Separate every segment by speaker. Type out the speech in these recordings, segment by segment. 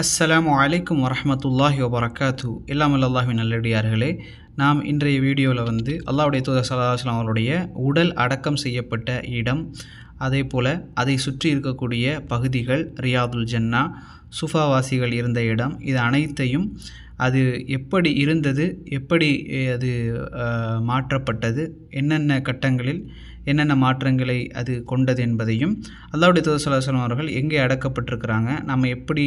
Speaker 1: அஸ்லாம் வலைக்கம் வரமத்துல்லாஹி வபரகாத்து இல்லாமல் அல்லாஹி நல்லடியார்களே நாம் இன்றைய வீடியோவில் வந்து அல்லாவுடைய தூதர் சலாஹ்லாம் அவருடைய உடல் அடக்கம் செய்யப்பட்ட இடம் அதே போல் அதை சுற்றி இருக்கக்கூடிய பகுதிகள் ரியாதுல் ஜன்னா சுஃபாவாசிகள் இருந்த இடம் இது அனைத்தையும் அது எப்படி இருந்தது எப்படி அது மாற்றப்பட்டது என்னென்ன கட்டங்களில் என்னென்ன மாற்றங்களை அது கொண்டது என்பதையும் அல்லாவுடைய தூதசலாசலம் அவர்கள் எங்கே அடக்கப்பட்டிருக்கிறாங்க நம்ம எப்படி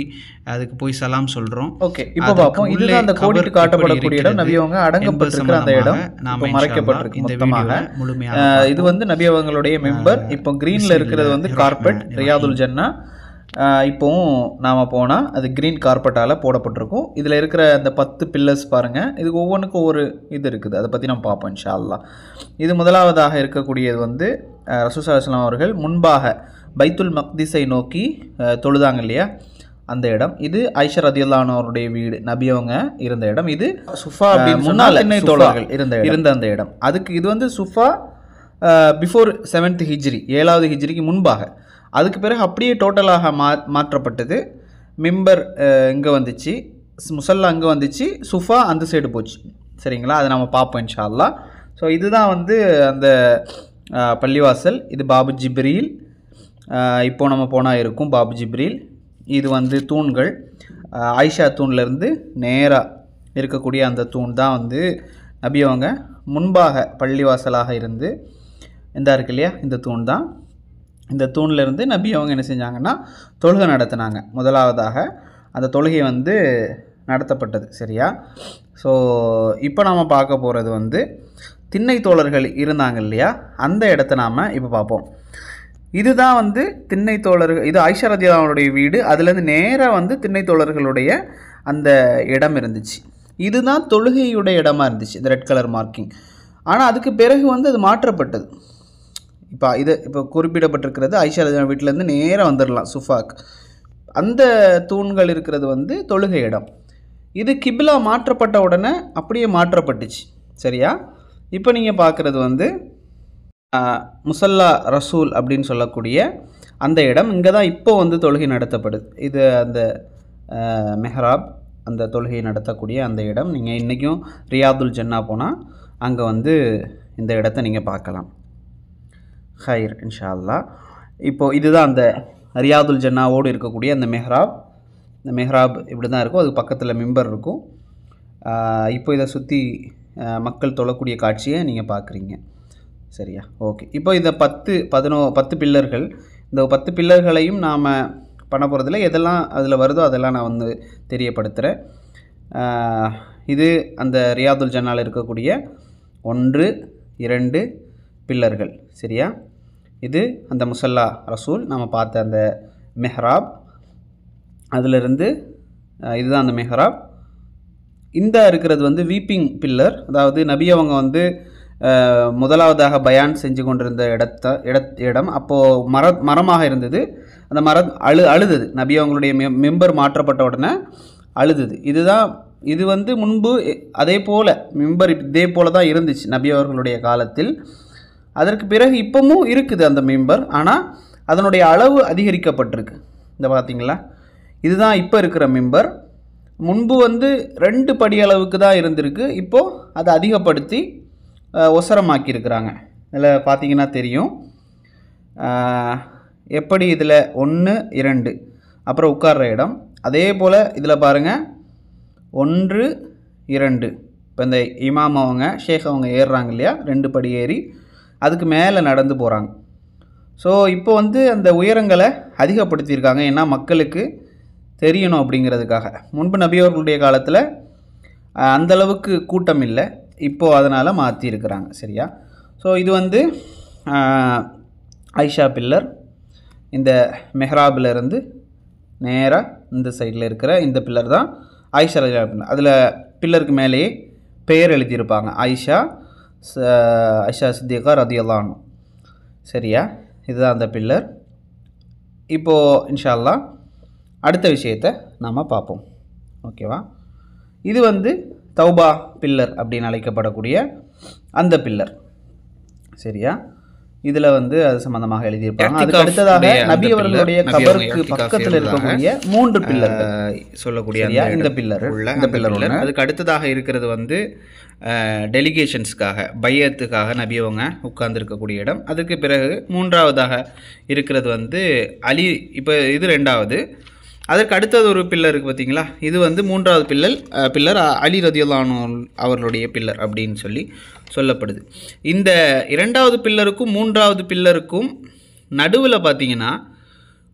Speaker 1: அதுக்கு போய் சலாம் சொல்கிறோம் ஓகே இப்போ பார்ப்போம் இதுதான் அந்த கோடிட்டு காட்டப்படக்கூடிய இடம் நபியவங்க அடங்கப்பட்டிருக்கிற அந்த இடம் நாம் மறைக்கப்பட்டிருக்கு இந்த முழுமையாக இது வந்து நபியவங்களுடைய மெம்பர் இப்போ க்ரீனில் இருக்கிறது வந்து கார்பெட் ரியாதுல் ஜன்னா இப்போவும் நாம் போனால் அது க்ரீன் கார்பெட்டால் போடப்பட்டிருக்கும் இதில் இருக்கிற அந்த பத்து பில்லர்ஸ் பாருங்கள் இது ஒவ்வொன்றுக்கும் ஒவ்வொரு இது இருக்குது அதை பற்றி நம்ம பார்ப்போம் ஷால்லா அல்லா இது முதலாவதாக இருக்கக்கூடியது வந்து ரசூசாஸ்லாம் அவர்கள் முன்பாக பைத்துல் மக்திஸை நோக்கி தொழுதாங்க இல்லையா அந்த இடம் இது ஐஷர் அதியுல்லானவருடைய வீடு நபியவங்க இருந்த இடம் இது சுஃபா முன்னால் சென்னை தோழர்கள் இருந்த இருந்த அந்த இடம் அதுக்கு இது வந்து சுஃபா பிஃபோர் செவன்த் ஹிஜ்ரி ஏழாவது ஹிஜ்ரிக்கு முன்பாக அதுக்கு பிறகு அப்படியே டோட்டலாக மா மாற்றப்பட்டது மிம்பர் இங்கே வந்துச்சு முசல்லா அங்கே வந்துச்சு சுஃபா அந்த சைடு போச்சு சரிங்களா அதை நம்ம பார்ப்போம் இன்ஷால்லா ஸோ இதுதான் வந்து அந்த பள்ளிவாசல் இது பாபு ஜிப்ரீல் இப்போ நம்ம போனால் இருக்கும் பாபு ஜிப்ரீல் இது வந்து தூண்கள் ஆயிஷா தூண்லேருந்து நேராக இருக்கக்கூடிய அந்த தூண் தான் வந்து நபியவங்க முன்பாக பள்ளிவாசலாக இருந்து இந்த இருக்கு இல்லையா இந்த தூண் தான் இந்த தூண்லேருந்து நபி அவங்க என்ன செஞ்சாங்கன்னா தொழுகை நடத்தினாங்க முதலாவதாக அந்த தொழுகை வந்து நடத்தப்பட்டது சரியா ஸோ இப்போ நாம் பார்க்க போகிறது வந்து திண்ணை தோழர்கள் இருந்தாங்க இல்லையா அந்த இடத்த நாம் இப்போ பார்ப்போம் இதுதான் வந்து திண்ணை தோழர்கள் இது ஐஸ்வரதியாவுடைய வீடு அதுலேருந்து நேராக வந்து திண்ணை தோழர்களுடைய அந்த இடம் இருந்துச்சு இதுதான் தொழுகையுடைய இடமா இருந்துச்சு இந்த ரெட் கலர் மார்க்கிங் ஆனால் அதுக்கு பிறகு வந்து அது மாற்றப்பட்டது இப்போ இது இப்போ குறிப்பிடப்பட்டிருக்கிறது ஐஷாரஜன வீட்டிலேருந்து நேராக வந்துடலாம் சுஃபாக் அந்த தூண்கள் இருக்கிறது வந்து தொழுகை இடம் இது கிபிலா மாற்றப்பட்ட உடனே அப்படியே மாற்றப்பட்டுச்சு சரியா இப்போ நீங்கள் பார்க்குறது வந்து முசல்லா ரசூல் அப்படின்னு சொல்லக்கூடிய அந்த இடம் இங்கே தான் இப்போ வந்து தொழுகை நடத்தப்படுது இது அந்த மெஹராப் அந்த தொழுகை நடத்தக்கூடிய அந்த இடம் நீங்கள் இன்றைக்கும் ரியாதுல் ஜன்னா போனால் அங்கே வந்து இந்த இடத்த நீங்கள் பார்க்கலாம் ஹைர் இன்ஷால்லா இப்போது இதுதான் அந்த ரியாதுல் ஜன்னாவோடு இருக்கக்கூடிய அந்த மெஹ்ராப் இந்த மெஹ்ராப் இப்படி தான் இருக்கும் அது பக்கத்தில் மிம்பர் இருக்கும் இப்போ இதை சுற்றி மக்கள் தொழக்கூடிய காட்சியை நீங்கள் பார்க்குறீங்க சரியா ஓகே இப்போ இந்த பத்து பதினோ பத்து பில்லர்கள் இந்த பத்து பில்லர்களையும் நாம் பண்ண போகிறதில்ல எதெல்லாம் அதில் வருதோ அதெல்லாம் நான் வந்து தெரியப்படுத்துகிறேன் இது அந்த ரியாதுல் ஜன்னால் இருக்கக்கூடிய ஒன்று இரண்டு பில்லர்கள் சரியா இது அந்த முசல்லா ரசூல் நம்ம பார்த்த அந்த மெஹராப் அதிலிருந்து இதுதான் அந்த மெஹ்ராப் இந்த இருக்கிறது வந்து வீப்பிங் பில்லர் அதாவது நபி அவங்க வந்து முதலாவதாக பயான் செஞ்சு கொண்டிருந்த இடத்த இட இடம் அப்போது மர மரமாக இருந்தது அந்த மரம் அழு அழுதது நபி அவங்களுடைய மெ மெம்பர் மாற்றப்பட்ட உடனே அழுதது இதுதான் இது வந்து முன்பு அதே போல் மெம்பர் இதே போல் தான் இருந்துச்சு நபி அவர்களுடைய காலத்தில் அதற்கு பிறகு இப்போவும் இருக்குது அந்த மெம்பர் ஆனால் அதனுடைய அளவு அதிகரிக்கப்பட்டிருக்கு இந்த பார்த்திங்களா இதுதான் இப்போ இருக்கிற மெம்பர் முன்பு வந்து ரெண்டு படி அளவுக்கு தான் இருந்திருக்கு இப்போது அதை அதிகப்படுத்தி ஒசரமாக்கியிருக்கிறாங்க இதில் பார்த்திங்கன்னா தெரியும் எப்படி இதில் ஒன்று இரண்டு அப்புறம் உட்கார்ற இடம் அதே போல் இதில் பாருங்கள் ஒன்று இரண்டு இப்போ இந்த இமாம் அவங்க ஷேக் அவங்க ஏறுறாங்க இல்லையா ரெண்டு படி ஏறி அதுக்கு மேலே நடந்து போகிறாங்க ஸோ இப்போ வந்து அந்த உயரங்களை அதிகப்படுத்தியிருக்காங்க ஏன்னா மக்களுக்கு தெரியணும் அப்படிங்கிறதுக்காக முன்பு நபியவர்களுடைய காலத்தில் அந்தளவுக்கு கூட்டம் இல்லை இப்போது அதனால் மாற்றியிருக்கிறாங்க சரியா ஸோ இது வந்து ஐஷா பில்லர் இந்த மெஹ்ராபிலிருந்து நேராக இந்த சைடில் இருக்கிற இந்த பில்லர் தான் ஆயிஷா அதில் பில்லருக்கு மேலேயே பெயர் எழுதியிருப்பாங்க ஆயிஷா ஐஷா சித்திகா ரதியல்லானும் சரியா இதுதான் அந்த பில்லர் இப்போது இன்ஷால்லா அடுத்த விஷயத்தை நாம் பார்ப்போம் ஓகேவா இது வந்து தௌபா பில்லர் அப்படின்னு அழைக்கப்படக்கூடிய அந்த பில்லர் சரியா இதுல வந்து அது சம்பந்தமாக எழுதியிருப்பாங்க அதுக்கு அடுத்ததாக நபி அவர்களுடைய கபருக்கு பக்கத்தில் இருக்கக்கூடிய மூன்று பில்லர் சொல்லக்கூடிய இந்த பில்லர் உள்ள இந்த பில்லர் அதுக்கு அடுத்ததாக இருக்கிறது வந்து டெலிகேஷன்ஸ்க்காக பையத்துக்காக நபியவங்க உட்கார்ந்துருக்கக்கூடிய இடம் அதுக்கு பிறகு மூன்றாவதாக இருக்கிறது வந்து அலி இப்போ இது ரெண்டாவது அதற்கு அடுத்தது ஒரு பில்லர் இருக்குது பார்த்தீங்களா இது வந்து மூன்றாவது பில்லர் பில்லர் அலி ரதியுல்லானு அவர்களுடைய பில்லர் அப்படின்னு சொல்லி சொல்லப்படுது இந்த இரண்டாவது பில்லருக்கும் மூன்றாவது பில்லருக்கும் நடுவில் பார்த்தீங்கன்னா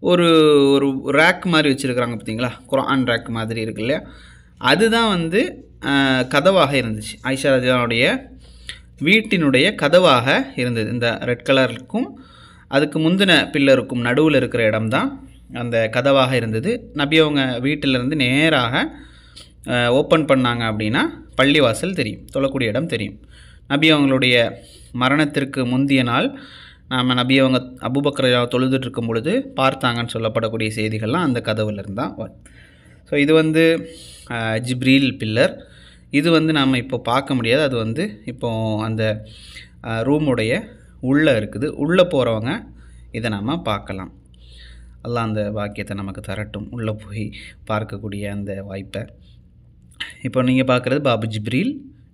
Speaker 1: ஒரு ஒரு ரேக் மாதிரி வச்சுருக்குறாங்க பார்த்தீங்களா குரான் ரேக் மாதிரி இருக்கு இல்லையா அதுதான் வந்து கதவாக இருந்துச்சு ஐஷா ரதியுல்லானுடைய வீட்டினுடைய கதவாக இருந்தது இந்த ரெட் கலருக்கும் அதுக்கு முந்தின பில்லருக்கும் நடுவில் இருக்கிற இடம் தான் அந்த கதவாக இருந்தது நபி அவங்க வீட்டிலேருந்து நேராக ஓப்பன் பண்ணாங்க அப்படின்னா பள்ளிவாசல் தெரியும் தொழக்கூடிய இடம் தெரியும் நபி அவங்களுடைய மரணத்திற்கு முந்தைய நாள் நாம் நபி அவங்க அபுபக்கரை தொழுதுட்டுருக்கும் பொழுது பார்த்தாங்கன்னு சொல்லப்படக்கூடிய செய்திகள்லாம் அந்த கதவுலேருந்து தான் வரும் ஸோ இது வந்து ஜிப்ரீல் பில்லர் இது வந்து நாம் இப்போ பார்க்க முடியாது அது வந்து இப்போ அந்த ரூமுடைய உள்ளே இருக்குது உள்ளே போகிறவங்க இதை நாம் பார்க்கலாம் எல்லாம் அந்த பாக்கியத்தை நமக்கு தரட்டும் உள்ளே போய் பார்க்கக்கூடிய அந்த வாய்ப்பை இப்போ நீங்கள் பார்க்குறது பாபு ஜிப்ரீல்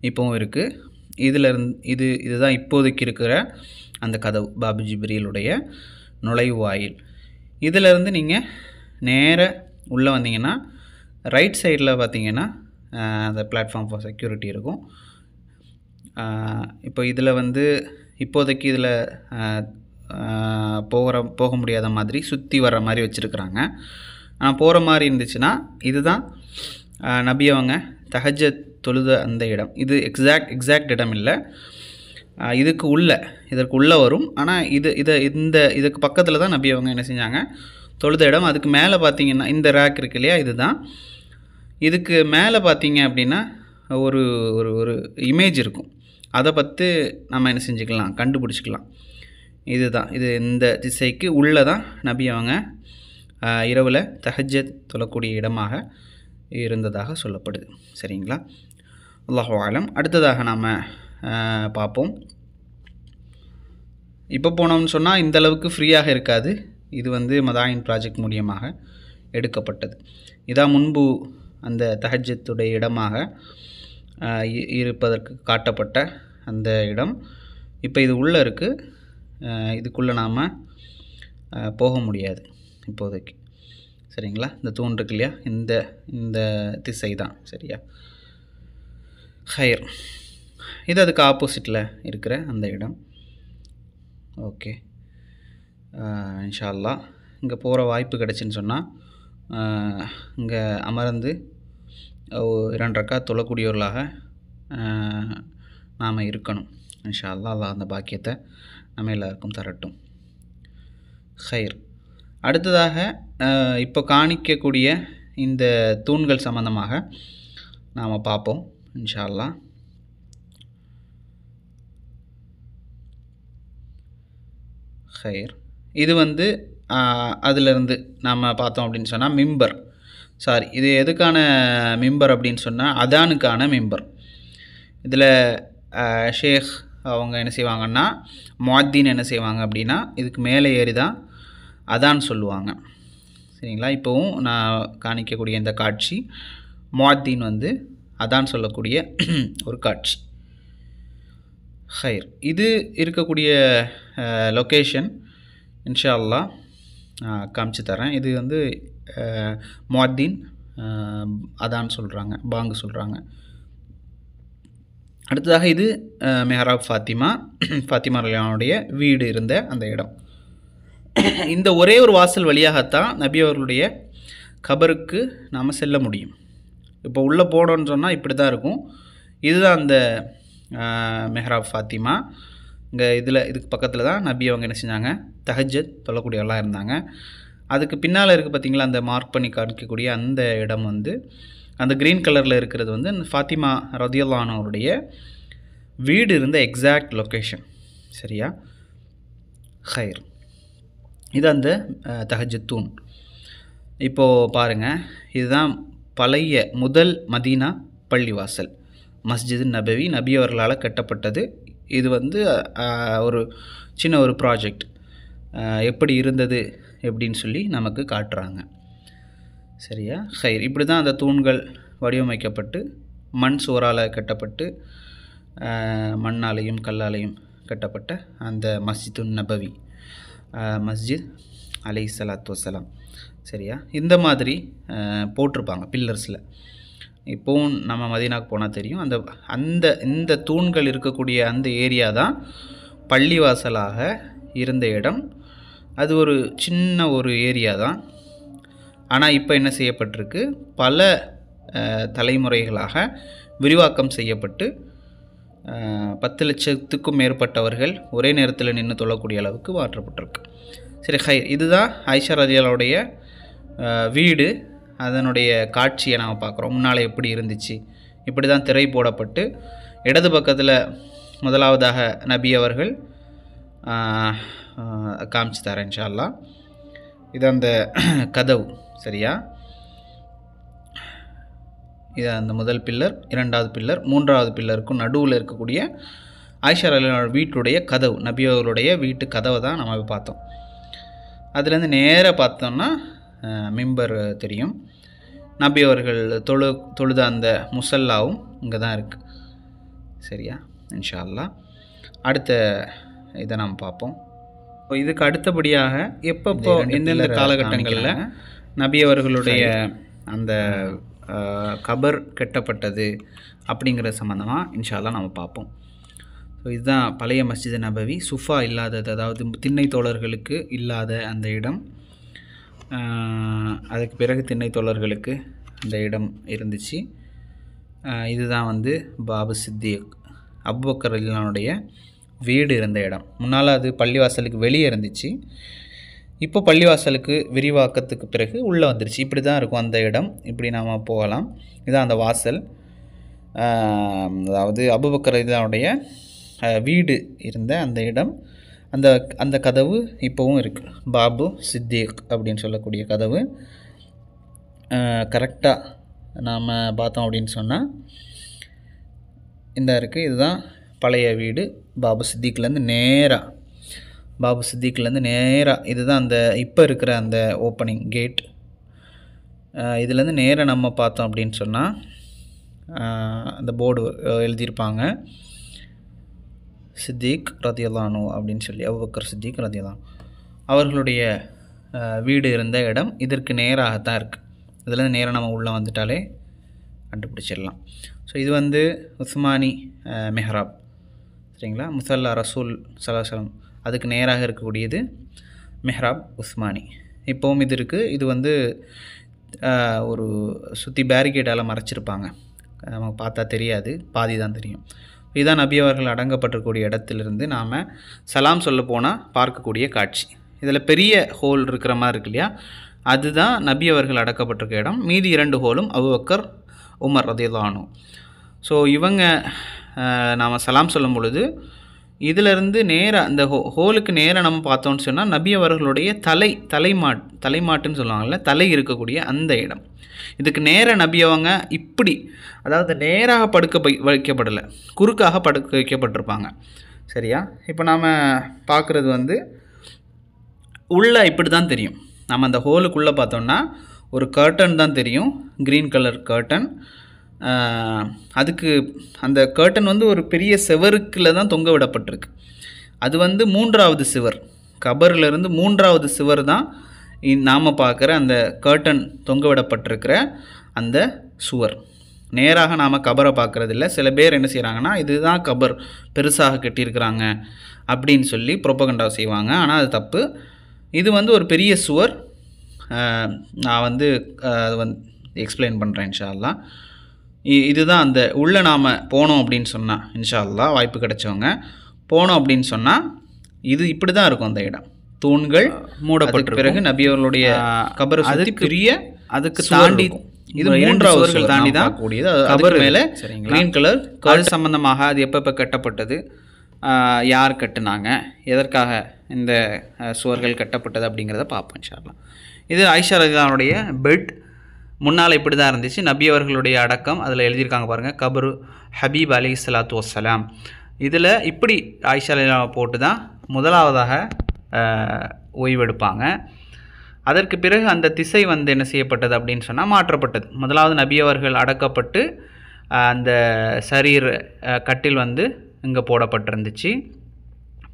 Speaker 1: இப்போவும் இருக்குது இதில் இருந் இது இதுதான் இப்போதைக்கு இருக்கிற அந்த கதவு பாபு ஜிப்ரீலுடைய நுழைவாயில் இதிலேருந்து நீங்கள் நேர உள்ளே வந்தீங்கன்னா ரைட் சைடில் பார்த்தீங்கன்னா அந்த பிளாட்ஃபார்ம் ஃபார் செக்யூரிட்டி இருக்கும் இப்போ இதில் வந்து இப்போதைக்கு இதில் போகிற போக முடியாத மாதிரி சுற்றி வர்ற மாதிரி வச்சுருக்குறாங்க ஆனால் போகிற மாதிரி இருந்துச்சுன்னா இதுதான் நபி அவங்க தகஜ தொழுத அந்த இடம் இது எக்ஸாக்ட் எக்ஸாக்ட் இடம் இல்லை இதுக்கு உள்ளே இதற்கு உள்ளே வரும் ஆனால் இது இதை இந்த இதுக்கு பக்கத்தில் தான் நபி அவங்க என்ன செஞ்சாங்க தொழுத இடம் அதுக்கு மேலே பார்த்தீங்கன்னா இந்த ரேக் இருக்கு இல்லையா இது தான் இதுக்கு மேலே பார்த்தீங்க அப்படின்னா ஒரு ஒரு ஒரு இமேஜ் இருக்கும் அதை பற்றி நம்ம என்ன செஞ்சுக்கலாம் கண்டுபிடிச்சிக்கலாம் இது தான் இது இந்த திசைக்கு உள்ளே தான் நபி அவங்க இரவில் தஹஜத் தொழக்கூடிய இடமாக இருந்ததாக சொல்லப்படுது சரிங்களா அல்லாஹு ஆலம் அடுத்ததாக நாம் பார்ப்போம் இப்போ போனோம்னு சொன்னால் இந்த அளவுக்கு ஃப்ரீயாக இருக்காது இது வந்து மதாயின் ப்ராஜெக்ட் மூலியமாக எடுக்கப்பட்டது இதான் முன்பு அந்த தஹஜத்துடைய இடமாக இருப்பதற்கு காட்டப்பட்ட அந்த இடம் இப்போ இது உள்ளே இருக்குது இதுக்குள்ளே நாம் போக முடியாது இப்போதைக்கு சரிங்களா இந்த தூண் இருக்கு இல்லையா இந்த இந்த திசை தான் சரியா ஹையர் இது அதுக்கு ஆப்போசிட்டில் இருக்கிற அந்த இடம் ஓகே இன்ஷால்லா இங்கே போகிற வாய்ப்பு கிடச்சின்னு சொன்னால் இங்கே அமர்ந்து இரண்டு ரக்கா தொழக்கூடியவர்களாக நாம் இருக்கணும் இன்ஷா அந்த பாக்கியத்தை நம்ம எல்லாருக்கும் தரட்டும் ஹைர் அடுத்ததாக இப்போ காணிக்கக்கூடிய இந்த தூண்கள் சம்மந்தமாக நாம் பார்ப்போம் இன்ஷால்லா ஹைர் இது வந்து அதிலிருந்து நாம் பார்த்தோம் அப்படின்னு சொன்னால் மிம்பர் சாரி இது எதுக்கான மிம்பர் அப்படின்னு சொன்னால் அதானுக்கான மிம்பர் இதில் ஷேக் அவங்க என்ன செய்வாங்கன்னா முவாத்தின்னு என்ன செய்வாங்க அப்படின்னா இதுக்கு மேலே ஏறி தான் அதான் சொல்லுவாங்க சரிங்களா இப்போவும் நான் காணிக்கக்கூடிய இந்த காட்சி முவாத்தின் வந்து அதான் சொல்லக்கூடிய ஒரு காட்சி ஹைர் இது இருக்கக்கூடிய லொக்கேஷன் இன்ஷா அல்லா காமிச்சு தரேன் இது வந்து முவாத்தின் அதான் சொல்கிறாங்க பாங்கு சொல்கிறாங்க அடுத்ததாக இது மெஹராப் ஃபாத்திமா ஃபாத்திமா ரலியானுடைய வீடு இருந்த அந்த இடம் இந்த ஒரே ஒரு வாசல் வழியாகத்தான் நபி அவர்களுடைய கபருக்கு நாம் செல்ல முடியும் இப்போ உள்ளே போனோம்னு சொன்னால் இப்படி தான் இருக்கும் இதுதான் அந்த மெஹராப் ஃபாத்திமா இங்கே இதில் இதுக்கு பக்கத்தில் தான் நபி அவங்க என்ன செஞ்சாங்க தஹஜத் சொல்லக்கூடியவெல்லாம் இருந்தாங்க அதுக்கு பின்னால் இருக்குது பார்த்திங்களா அந்த மார்க் பண்ணி காணிக்கக்கூடிய அந்த இடம் வந்து அந்த க்ரீன் கலரில் இருக்கிறது வந்து ஃபாத்திமா ரதியுல்லானோருடைய வீடு இருந்த எக்ஸாக்ட் லொக்கேஷன் சரியா ஹைர் இது அந்த தஹஜத்தூன் இப்போது பாருங்கள் இதுதான் பழைய முதல் மதீனா பள்ளிவாசல் மஸ்ஜித் நபவி நபி அவர்களால் கட்டப்பட்டது இது வந்து ஒரு சின்ன ஒரு ப்ராஜெக்ட் எப்படி இருந்தது எப்படின்னு சொல்லி நமக்கு காட்டுறாங்க சரியா ஹைர் இப்படி தான் அந்த தூண்கள் வடிவமைக்கப்பட்டு மண் சுவரால் கட்டப்பட்டு மண்ணாலையும் கல்லாலையும் கட்டப்பட்ட அந்த மஸ்ஜித்து நபவி மஸ்ஜித் அலை சலாத் வசலாம் சரியா இந்த மாதிரி போட்டிருப்பாங்க பில்லர்ஸில் இப்போவும் நம்ம மதினாக்கு போனால் தெரியும் அந்த அந்த இந்த தூண்கள் இருக்கக்கூடிய அந்த ஏரியா தான் பள்ளிவாசலாக இருந்த இடம் அது ஒரு சின்ன ஒரு ஏரியா தான் ஆனால் இப்போ என்ன செய்யப்பட்டிருக்கு பல தலைமுறைகளாக விரிவாக்கம் செய்யப்பட்டு பத்து லட்சத்துக்கும் மேற்பட்டவர்கள் ஒரே நேரத்தில் நின்று தொழக்கூடிய அளவுக்கு மாற்றப்பட்டிருக்கு சரி ஹை இதுதான் ஐஷா ரதியாலோடைய வீடு அதனுடைய காட்சியை நாம் பார்க்குறோம் முன்னால் எப்படி இருந்துச்சு இப்படி தான் திரை போடப்பட்டு இடது பக்கத்தில் முதலாவதாக நபி அவர்கள் காமிச்சு தரேன் இன்ஷால்லா இது அந்த கதவு சரியா இது அந்த முதல் பில்லர் இரண்டாவது பில்லர் மூன்றாவது பில்லருக்கும் நடுவில் இருக்கக்கூடிய ஆயிஷா அலியோட வீட்டுடைய கதவு நபியோருடைய வீட்டு கதவை தான் நம்ம பார்த்தோம் அதுலேருந்து நேராக பார்த்தோம்னா மிம்பர் தெரியும் நபி அவர்கள் தொழு தொழுத அந்த முசல்லாவும் இங்கே தான் இருக்குது சரியா இன்ஷா அல்லா அடுத்த இதை நாம் பார்ப்போம் இப்போ இதுக்கு அடுத்தபடியாக எப்பப்போ எந்தெந்த காலகட்டங்களில் நபி அவர்களுடைய அந்த கபர் கெட்டப்பட்டது அப்படிங்கிற சம்மந்தமாக இன்ஷால்லாம் நம்ம பார்ப்போம் ஸோ இதுதான் பழைய மஸ்ஜித் நபவி சுஃபா இல்லாதது அதாவது திண்ணை தோழர்களுக்கு இல்லாத அந்த இடம் அதுக்கு பிறகு திண்ணை தோழர்களுக்கு அந்த இடம் இருந்துச்சு இதுதான் வந்து பாபு சித்திக் அபுபக்கர் இல்லானுடைய வீடு இருந்த இடம் முன்னால் அது பள்ளிவாசலுக்கு வெளியே இருந்துச்சு இப்போ பள்ளிவாசலுக்கு விரிவாக்கத்துக்கு பிறகு உள்ளே வந்துருச்சு இப்படி தான் இருக்கும் அந்த இடம் இப்படி நாம் போகலாம் இதுதான் அந்த வாசல் அதாவது அபுபக்கர் இதனுடைய வீடு இருந்த அந்த இடம் அந்த அந்த கதவு இப்போவும் இருக்குது பாபு சித்திக் அப்படின்னு சொல்லக்கூடிய கதவு கரெக்டாக நாம் பார்த்தோம் அப்படின்னு சொன்னால் இந்த இருக்குது இதுதான் பழைய வீடு பாபு சித்திக்லேருந்து நேராக பாபு சித்திக்லேருந்து நேராக இதுதான் அந்த இப்போ இருக்கிற அந்த ஓப்பனிங் கேட் இதுலேருந்து நேராக நம்ம பார்த்தோம் அப்படின்னு சொன்னால் அந்த போர்டு எழுதியிருப்பாங்க சித்திக் ரத்தியதானு அப்படின்னு சொல்லி அபுபக்கர் சித்திக் ரத்தியதான் அவர்களுடைய வீடு இருந்த இடம் இதற்கு நேராகத்தான் இருக்குது இதுலேருந்து நேராக நம்ம உள்ளே வந்துட்டாலே கண்டுபிடிச்சிடலாம் ஸோ இது வந்து உஸ்மானி மெஹராப் சரிங்களா முசல்லா ரசூல் சலாசலம் அதுக்கு நேராக இருக்கக்கூடியது மெஹ்ராப் உஸ்மானி இப்போவும் இது இருக்குது இது வந்து ஒரு சுற்றி பேரிகேடால் மறைச்சிருப்பாங்க நமக்கு பார்த்தா தெரியாது பாதி தான் தெரியும் இதுதான் நபி அவர்கள் அடங்கப்பட்டிருக்கூடிய இடத்துலேருந்து நாம் சலாம் சொல்ல போனால் பார்க்கக்கூடிய காட்சி இதில் பெரிய ஹோல் இருக்கிற மாதிரி இருக்கு இல்லையா அதுதான் நபி அவர்கள் அடக்கப்பட்டிருக்க இடம் மீதி இரண்டு ஹோலும் அபுபக்கர் உமர் ரதேதானு ஸோ இவங்க நாம் சலாம் சொல்லும் பொழுது இதிலிருந்து நேராக அந்த ஹோ ஹோலுக்கு நேராக நம்ம பார்த்தோம்னு சொன்னால் நபி அவர்களுடைய தலை தலைமாட் தலைமாட்டுன்னு சொல்லுவாங்கள்ல தலை இருக்கக்கூடிய அந்த இடம் இதுக்கு நேராக நபியவங்க இப்படி அதாவது நேராக படுக்க வைக்கப்படலை குறுக்காக படுக்க வைக்கப்பட்டிருப்பாங்க சரியா இப்போ நாம் பார்க்குறது வந்து உள்ளே இப்படி தான் தெரியும் நம்ம அந்த ஹோலுக்குள்ளே பார்த்தோம்னா ஒரு கர்ட்டன் தான் தெரியும் க்ரீன் கலர் கர்ட்டன் அதுக்கு அந்த கர்ட்டன் வந்து ஒரு பெரிய செவருக்கில் தான் தொங்க விடப்பட்டிருக்கு அது வந்து மூன்றாவது சிவர் கபரிலிருந்து மூன்றாவது சிவர் தான் நாம் பார்க்குற அந்த கர்ட்டன் தொங்க விடப்பட்டிருக்கிற அந்த சுவர் நேராக நாம் கபரை பார்க்குறதில்ல சில பேர் என்ன செய்கிறாங்கன்னா இதுதான் கபர் பெருசாக கட்டியிருக்கிறாங்க அப்படின்னு சொல்லி புரொப்பகண்டா செய்வாங்க ஆனால் அது தப்பு இது வந்து ஒரு பெரிய சுவர் நான் வந்து அது வந்து எக்ஸ்பிளைன் பண்ணுறேன் இன்ஷால்லாம் இதுதான் அந்த உள்ளே நாம் போனோம் அப்படின்னு சொன்னால் இன்ஷா வாய்ப்பு கிடைச்சவங்க போனோம் அப்படின்னு சொன்னால் இது இப்படி தான் இருக்கும் அந்த இடம் தூண்கள் மூடப்பட்ட பிறகு நபியவர்களுடைய கபர் அதுக்குரிய அதுக்கு தாண்டி இது மூன்றாவது தாண்டி தான் கூடியது கபர் மேலே க்ரீன் கலர் கல் சம்பந்தமாக அது எப்பப்போ கட்டப்பட்டது யார் கட்டினாங்க எதற்காக இந்த சுவர்கள் கட்டப்பட்டது அப்படிங்கிறத பார்ப்போம் சார்லாம் இது ஐஷா ரஜானுடைய பெட் முன்னால் இப்படி தான் இருந்துச்சு நபி அவர்களுடைய அடக்கம் அதில் எழுதியிருக்காங்க பாருங்கள் கபரு ஹபீப் அலி சலாத்து வசலாம் இதில் இப்படி ஆயிஷா போட்டு தான் முதலாவதாக ஓய்வெடுப்பாங்க அதற்கு பிறகு அந்த திசை வந்து என்ன செய்யப்பட்டது அப்படின்னு சொன்னால் மாற்றப்பட்டது முதலாவது நபி அவர்கள் அடக்கப்பட்டு அந்த சரீர் கட்டில் வந்து இங்கே போடப்பட்டிருந்துச்சு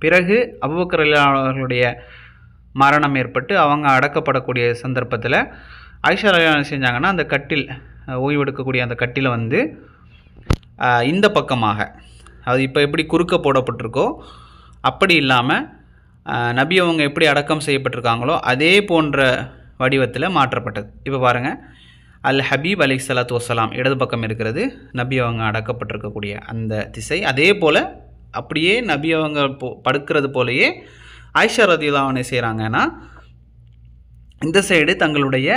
Speaker 1: பிறகு அபுபக்கர் அவர்களுடைய மரணம் ஏற்பட்டு அவங்க அடக்கப்படக்கூடிய சந்தர்ப்பத்தில் ஐஷா ராஜா என்ன செஞ்சாங்கன்னா அந்த கட்டில் ஓய்வெடுக்கக்கூடிய அந்த கட்டிலை வந்து இந்த பக்கமாக அது இப்போ எப்படி குறுக்க போடப்பட்டிருக்கோ அப்படி இல்லாமல் நபி அவங்க எப்படி அடக்கம் செய்யப்பட்டிருக்காங்களோ அதே போன்ற வடிவத்தில் மாற்றப்பட்டது இப்போ பாருங்கள் அல் ஹபீப் அலி சலாத் வசலாம் இடது பக்கம் இருக்கிறது நபி அவங்க அடக்கப்பட்டிருக்கக்கூடிய அந்த திசை அதே போல் அப்படியே நபி அவங்க போ படுக்கிறது போலேயே ஆயிஷா ரதியுல்லா அவனை செய்கிறாங்கன்னா இந்த சைடு தங்களுடைய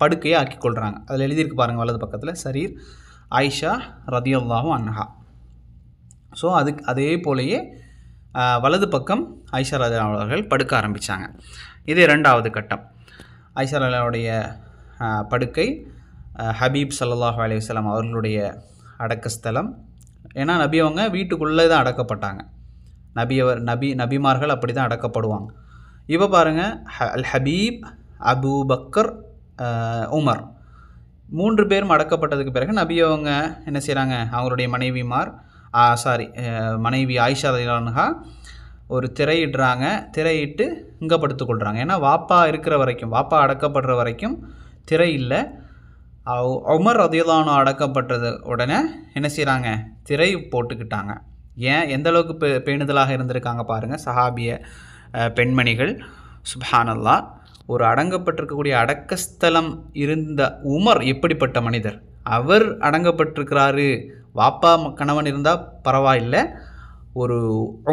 Speaker 1: படுக்கையை ஆக்கிக்கொள்கிறாங்க அதில் எழுதியிருக்கு பாருங்கள் வலது பக்கத்தில் சரீர் ஆயிஷா ரதியுல்லாஹும் அன்னஹா ஸோ அதுக்கு அதே போலேயே வலது பக்கம் ஐஷா ராஜா அவர்கள் படுக்க ஆரம்பித்தாங்க இது இரண்டாவது கட்டம் ஐஷா ரலாவுடைய படுக்கை ஹபீப் அலி அலையுஸ்லாம் அவர்களுடைய அடக்கஸ்தலம் ஏன்னா நபி அவங்க வீட்டுக்குள்ளே தான் அடக்கப்பட்டாங்க நபி அவர் நபி நபிமார்கள் அப்படி தான் அடக்கப்படுவாங்க இப்போ பாருங்கள் ஹ அல் ஹபீப் அபு பக்கர் உமர் மூன்று பேரும் அடக்கப்பட்டதுக்கு பிறகு நபி அவங்க என்ன செய்கிறாங்க அவங்களுடைய மனைவிமார் சாரி மனைவி ஆயிஷா ரதிலான்ஹா ஒரு திரையிடுறாங்க திரையிட்டு இங்கே படுத்துக்கொள்கிறாங்க ஏன்னா வாப்பா இருக்கிற வரைக்கும் வாப்பா அடக்கப்படுற வரைக்கும் திரை இல்லை உமர் ரதிலானோ அடக்கப்பட்டது உடனே என்ன செய்கிறாங்க திரை போட்டுக்கிட்டாங்க ஏன் எந்த அளவுக்கு பே பேணுதலாக இருந்திருக்காங்க பாருங்கள் சஹாபிய பெண்மணிகள் சுபஹானல்லா ஒரு அடங்கப்பட்டிருக்கக்கூடிய அடக்கஸ்தலம் இருந்த உமர் எப்படிப்பட்ட மனிதர் அவர் அடங்கப்பட்டிருக்கிறாரு வாப்பா கணவன் இருந்தால் பரவாயில்லை ஒரு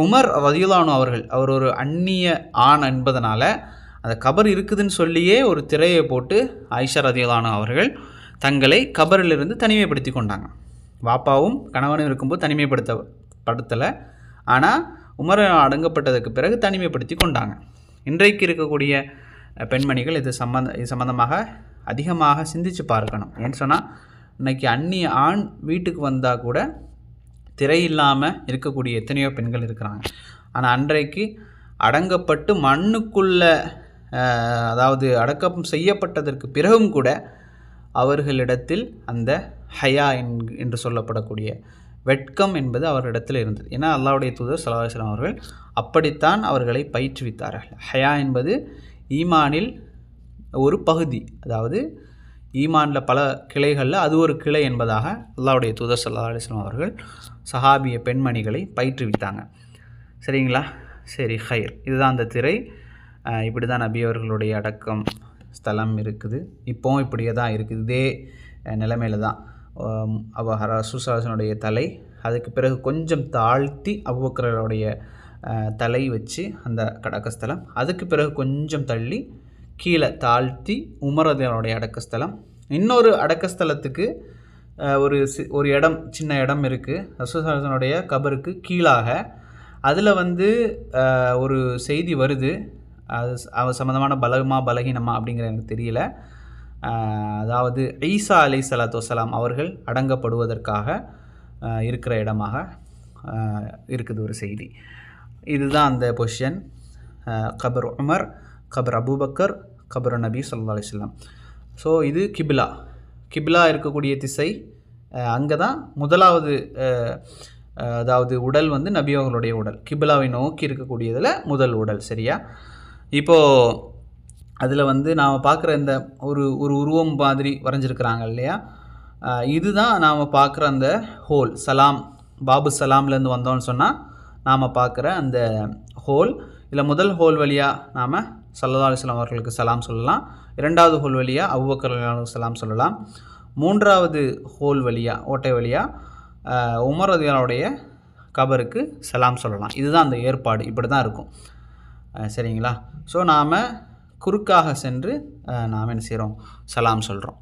Speaker 1: உமர் ரதியுலானு அவர்கள் அவர் ஒரு அந்நிய ஆண் என்பதனால் அந்த கபர் இருக்குதுன்னு சொல்லியே ஒரு திரையை போட்டு ஆயிஷா ரதியுலானு அவர்கள் தங்களை கபரிலிருந்து தனிமைப்படுத்தி கொண்டாங்க வாப்பாவும் கணவனும் இருக்கும்போது தனிமைப்படுத்த படுத்தலை ஆனால் உமர் அடங்கப்பட்டதுக்கு பிறகு தனிமைப்படுத்தி கொண்டாங்க இன்றைக்கு இருக்கக்கூடிய பெண்மணிகள் இது சம்மந்த இது சம்மந்தமாக அதிகமாக சிந்தித்து பார்க்கணும் ஏன்னு சொன்னால் இன்றைக்கி அந்நிய ஆண் வீட்டுக்கு வந்தால் கூட திரை இல்லாமல் இருக்கக்கூடிய எத்தனையோ பெண்கள் இருக்கிறாங்க ஆனால் அன்றைக்கு அடங்கப்பட்டு மண்ணுக்குள்ளே அதாவது அடக்கம் செய்யப்பட்டதற்கு பிறகும் கூட அவர்களிடத்தில் அந்த ஹயா என்று சொல்லப்படக்கூடிய வெட்கம் என்பது அவர்களிடத்தில் இருந்தது ஏன்னா அல்லாவுடைய தூதர் சலாஹலாம் அவர்கள் அப்படித்தான் அவர்களை பயிற்றுவித்தார்கள் ஹயா என்பது ஈமானில் ஒரு பகுதி அதாவது ஈமானில் பல கிளைகளில் அது ஒரு கிளை என்பதாக அல்லாவுடைய தூதர் சல்லா அலிஸ்லாம் அவர்கள் சஹாபிய பெண்மணிகளை பயிற்றுவித்தாங்க சரிங்களா சரி ஹைர் இதுதான் அந்த திரை இப்படி தான் நபி அவர்களுடைய அடக்கம் ஸ்தலம் இருக்குது இப்போவும் இப்படியே தான் இருக்குது இதே நிலைமையில் தான் அவ ஹரசுசாசனுடைய தலை அதுக்கு பிறகு கொஞ்சம் தாழ்த்தி அவ்வக்கரோடைய தலை வச்சு அந்த கடக்கஸ்தலம் அதுக்கு பிறகு கொஞ்சம் தள்ளி கீழே தாழ்த்தி உமரதனுடைய அடக்கஸ்தலம் இன்னொரு அடக்கஸ்தலத்துக்கு ஒரு ஒரு இடம் சின்ன இடம் இருக்குது ரசூசனுடைய கபருக்கு கீழாக அதில் வந்து ஒரு செய்தி வருது அது அவ சம்மந்தமான பலகமா பலகீனமா அப்படிங்கிற எனக்கு தெரியல அதாவது ஈசா அலி சலாத்து அவர்கள் அடங்கப்படுவதற்காக இருக்கிற இடமாக இருக்குது ஒரு செய்தி இதுதான் அந்த கொஷன் கபர் உமர் கபர் அபூபக்கர் கபர் நபி சொல்லா அலிஸ்லாம் ஸோ இது கிபிலா கிபிலா இருக்கக்கூடிய திசை அங்கே தான் முதலாவது அதாவது உடல் வந்து நபி அவர்களுடைய உடல் கிபிலாவை நோக்கி இருக்கக்கூடியதில் முதல் உடல் சரியா இப்போது அதில் வந்து நாம் பார்க்குற இந்த ஒரு ஒரு உருவம் மாதிரி வரைஞ்சிருக்கிறாங்க இல்லையா இதுதான் நாம் பார்க்குற அந்த ஹோல் சலாம் பாபு சலாம்லேருந்து வந்தோம்னு சொன்னால் நாம் பார்க்குற அந்த ஹோல் இல்லை முதல் ஹோல் வழியாக நாம் சல்லா அவர்களுக்கு சலாம் சொல்லலாம் இரண்டாவது ஹோல் வழியாக அவ்வக்கர் சலாம் சொல்லலாம் மூன்றாவது ஹோல் வழியாக ஓட்டை வழியாக உமர் அதிகாரோடைய கபருக்கு சலாம் சொல்லலாம் இதுதான் அந்த ஏற்பாடு இப்படி தான் இருக்கும் சரிங்களா ஸோ நாம் குறுக்காக சென்று நாம் என்ன செய்கிறோம் சலாம் சொல்கிறோம்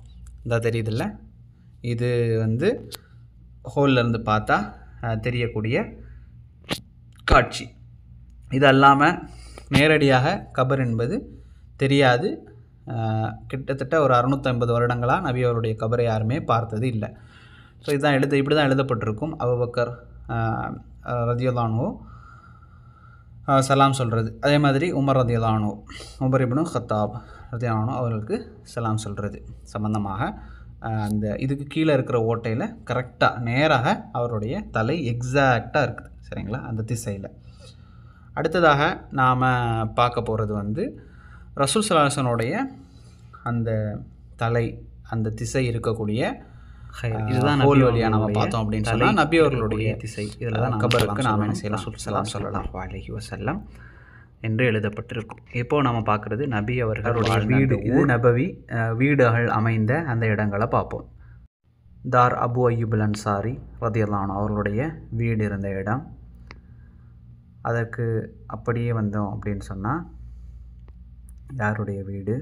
Speaker 1: இந்த தெரியுதில்ல இது வந்து ஹோல்லேருந்து பார்த்தா தெரியக்கூடிய உட்காட்சி இது அல்லாமல் நேரடியாக கபர் என்பது தெரியாது கிட்டத்தட்ட ஒரு அறுநூத்தைம்பது வருடங்களாக நபி அவருடைய கபரை யாருமே பார்த்தது இல்லை ஸோ இதுதான் எழுத இப்படி தான் எழுதப்பட்டிருக்கும் அவபக்கர் ரதியலானோ சலாம் சொல்கிறது அதே மாதிரி உமர் ரதியலானோ உமர் இப்னு ஹத்தாப் ரதியானோ அவர்களுக்கு சலாம் சொல்கிறது சம்மந்தமாக அந்த இதுக்கு கீழே இருக்கிற ஓட்டையில் கரெக்டாக நேராக அவருடைய தலை எக்ஸாக்டாக இருக்குது சரிங்களா அந்த திசையில் அடுத்ததாக நாம் பார்க்க போகிறது வந்து ரசூல் சலாசனுடைய அந்த தலை அந்த திசை இருக்கக்கூடிய இதுதான் நபி வழியாக நம்ம பார்த்தோம் அப்படின்னு சொல்லலாம் நபி அவர்களுடைய திசை இதில் தான் கபருக்கு நாம் என்ன செய்யலாம் ரசூல் சலாம் சொல்லலாம் அலஹி வசல்லம் என்று எழுதப்பட்டிருக்கும் இப்போது நம்ம பார்க்குறது நபி அவர்களுடைய வீடு ஊ நபவி வீடுகள் அமைந்த அந்த இடங்களை பார்ப்போம் தார் அபு அய்யூபுல் அன்சாரி ரதியல்லான் அவர்களுடைய வீடு இருந்த இடம் அதற்கு அப்படியே வந்தோம் அப்படின்னு சொன்னால் யாருடைய வீடு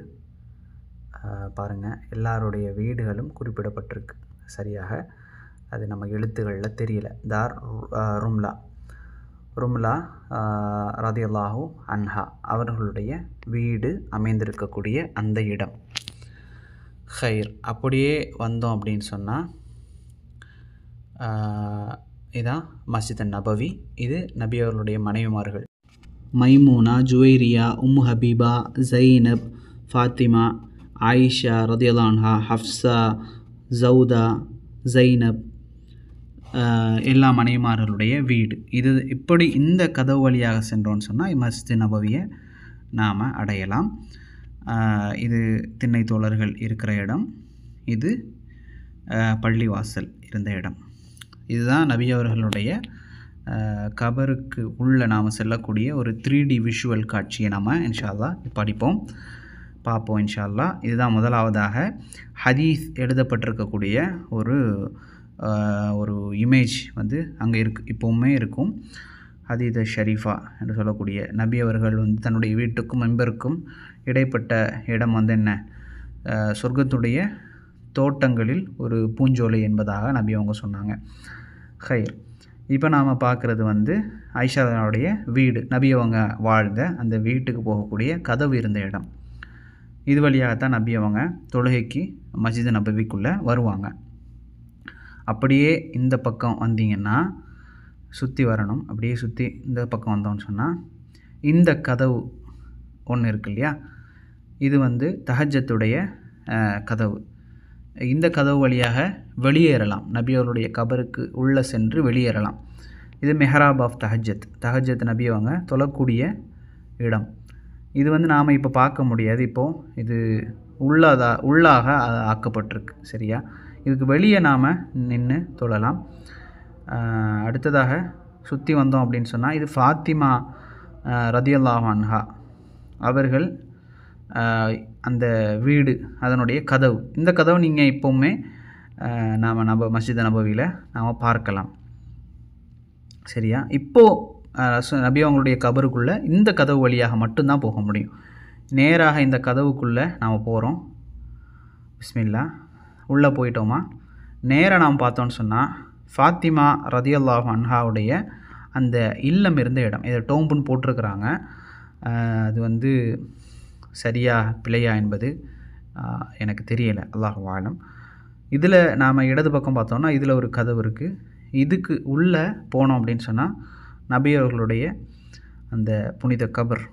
Speaker 1: பாருங்கள் எல்லாருடைய வீடுகளும் குறிப்பிடப்பட்டிருக்கு சரியாக அது நம்ம எழுத்துக்களில் தெரியல தார் ரும்லா ரும்லா ரதியல்லாஹூ அன்ஹா அவர்களுடைய வீடு அமைந்திருக்கக்கூடிய அந்த இடம் ஹைர் அப்படியே வந்தோம் அப்படின்னு சொன்னால் இதான் மஸ்ஜித் நபவி இது நபி அவர்களுடைய மனைவிமார்கள் மைமூனா ஜுவைரியா உம் ஹபீபா ஜெயினப் ஃபாத்திமா ஆயிஷா ரதியலான்ஹா ஹஃப்ஸா ஜவுதா ஜெயினப் எல்லா மனைவிமார்களுடைய வீடு இது இப்படி இந்த கதவு வழியாக சென்றோன்னு சொன்னால் மஸ்ஜித் நபவியை நாம் அடையலாம் இது திண்ணை தோழர்கள் இருக்கிற இடம் இது பள்ளிவாசல் இருந்த இடம் இதுதான் நபி அவர்களுடைய கபருக்கு உள்ளே நாம் செல்லக்கூடிய ஒரு த்ரீ டி விஷுவல் காட்சியை நாம் இன்ஷால்லா படிப்போம் பார்ப்போம் இன்ஷால்லா இதுதான் முதலாவதாக ஹதீஸ் எழுதப்பட்டிருக்கக்கூடிய ஒரு ஒரு இமேஜ் வந்து அங்கே இருக்கு இப்போவுமே இருக்கும் ஹதீத ஷரீஃபா என்று சொல்லக்கூடிய நபி அவர்கள் வந்து தன்னுடைய வீட்டுக்கும் மெம்பருக்கும் இடைப்பட்ட இடம் வந்து என்ன சொர்க்கத்துடைய தோட்டங்களில் ஒரு பூஞ்சோலை என்பதாக நபி அவங்க சொன்னாங்க ஹைர் இப்போ நாம் பார்க்குறது வந்து ஐஷாவுடைய வீடு நபியவங்க வாழ்ந்த அந்த வீட்டுக்கு போகக்கூடிய கதவு இருந்த இடம் இது வழியாகத்தான் நபியவங்க தொழுகைக்கு மஸ்ஜித் நபவிக்குள்ளே வருவாங்க அப்படியே இந்த பக்கம் வந்தீங்கன்னா சுற்றி வரணும் அப்படியே சுற்றி இந்த பக்கம் வந்தோம்னு சொன்னால் இந்த கதவு ஒன்று இருக்கு இல்லையா இது வந்து தஹஜத்துடைய கதவு இந்த கதவு வழியாக வெளியேறலாம் நபி அவருடைய கபருக்கு உள்ளே சென்று வெளியேறலாம் இது மெஹராப் ஆஃப் தஹஜத் தஹஜத் நபி அவங்க தொழக்கூடிய இடம் இது வந்து நாம் இப்போ பார்க்க முடியாது இப்போது இது உள்ளதா உள்ளாக ஆக்கப்பட்டிருக்கு சரியா இதுக்கு வெளியே நாம் நின்று தொழலாம் அடுத்ததாக சுற்றி வந்தோம் அப்படின்னு சொன்னால் இது ஃபாத்திமா ரதியல்லாஹான்ஹா அவர்கள் அந்த வீடு அதனுடைய கதவு இந்த கதவு நீங்கள் இப்போவுமே நாம் நம்ம மஸ்ஜித் நபவியில் நாம் பார்க்கலாம் சரியா இப்போது நபி அவங்களுடைய கபருக்குள்ளே இந்த கதவு வழியாக மட்டும்தான் போக முடியும் நேராக இந்த கதவுக்குள்ளே நாம் போகிறோம் பிஸ்மில்லா உள்ளே போயிட்டோமா நேராக நாம் பார்த்தோன்னு சொன்னால் ஃபாத்திமா ரதியல்லாஹ் அன்ஹாவுடைய அந்த இல்லம் இருந்த இடம் இதை டோம்புன்னு போட்டிருக்கிறாங்க அது வந்து சரியா பிழையா என்பது எனக்கு தெரியலை அல்லாஹ் வாழம் இதில் நாம் இடது பக்கம் பார்த்தோம்னா இதில் ஒரு கதவு இருக்குது இதுக்கு உள்ளே போனோம் அப்படின்னு சொன்னால் நபியர்களுடைய அந்த புனித கபர்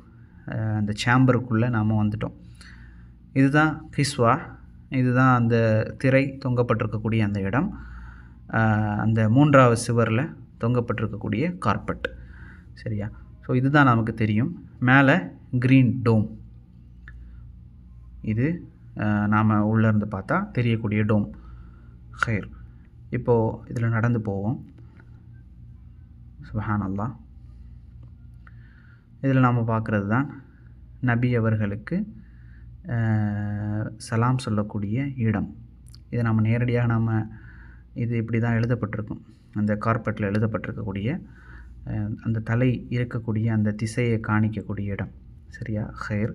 Speaker 1: அந்த சேம்பருக்குள்ளே நாம் வந்துட்டோம் இதுதான் கிஸ்வா இதுதான் அந்த திரை தொங்கப்பட்டிருக்கக்கூடிய அந்த இடம் அந்த மூன்றாவது சுவரில் தொங்கப்பட்டிருக்கக்கூடிய கார்பெட் சரியா ஸோ இதுதான் நமக்கு தெரியும் மேலே க்ரீன் டோம் இது நாம் உள்ளேருந்து பார்த்தா தெரியக்கூடிய டோம் ஹேர் இப்போது இதில் நடந்து போவோம் சுஹான் இதில் நாம் பார்க்குறது தான் நபி அவர்களுக்கு சலாம் சொல்லக்கூடிய இடம் இதை நம்ம நேரடியாக நாம் இது இப்படி தான் எழுதப்பட்டிருக்கும் அந்த கார்பெட்டில் எழுதப்பட்டிருக்கக்கூடிய அந்த தலை இருக்கக்கூடிய அந்த திசையை காணிக்கக்கூடிய இடம் சரியா ஹேர்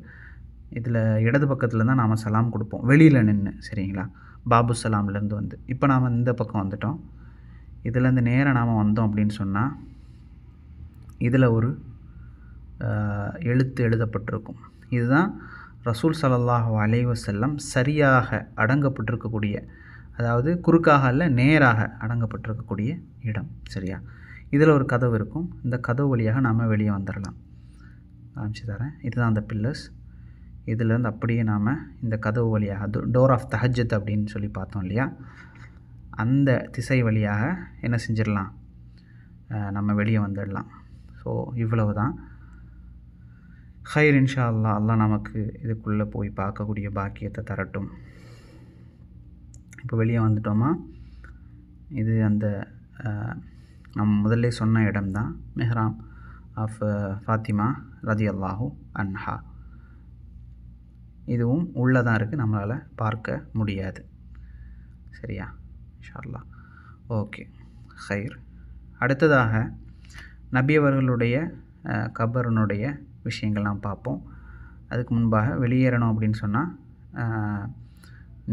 Speaker 1: இதில் இடது பக்கத்தில் தான் நாம் சலாம் கொடுப்போம் வெளியில் நின்று சரிங்களா பாபு சலாம்லேருந்து வந்து இப்போ நாம் இந்த பக்கம் வந்துட்டோம் இதுலேருந்து நேராக நாம் வந்தோம் அப்படின்னு சொன்னால் இதில் ஒரு எழுத்து எழுதப்பட்டிருக்கும் இதுதான் ரசூல் சலல்லாஹ் அலைவ செல்லம் சரியாக அடங்கப்பட்டிருக்கக்கூடிய அதாவது குறுக்காக அல்ல நேராக அடங்கப்பட்டிருக்கக்கூடிய இடம் சரியா இதில் ஒரு கதவு இருக்கும் இந்த கதவு வழியாக நாம் வெளியே வந்துடலாம் காமிச்சு தரேன் இதுதான் அந்த பில்லர்ஸ் இதிலேருந்து அப்படியே நாம் இந்த கதவு வழியாக டோர் ஆஃப் தஹஜத் அப்படின்னு சொல்லி பார்த்தோம் இல்லையா அந்த திசை வழியாக என்ன செஞ்சிடலாம் நம்ம வெளியே வந்துடலாம் ஸோ இவ்வளவு தான் ஹைர் இன்ஷா அல்லா அல்லா நமக்கு இதுக்குள்ளே போய் பார்க்கக்கூடிய பாக்கியத்தை தரட்டும் இப்போ வெளியே வந்துட்டோமா இது அந்த நம் முதல்ல சொன்ன இடம்தான் மெஹ்ராம் ஆஃப் ஃபாத்திமா ரதி அல்லாஹூ அன்ஹா இதுவும் உள்ளே தான் இருக்குது நம்மளால் பார்க்க முடியாது சரியா ஷார்லா ஓகே ஹைர் அடுத்ததாக நபியவர்களுடைய கபரனுடைய விஷயங்கள்லாம் பார்ப்போம் அதுக்கு முன்பாக வெளியேறணும் அப்படின்னு சொன்னால்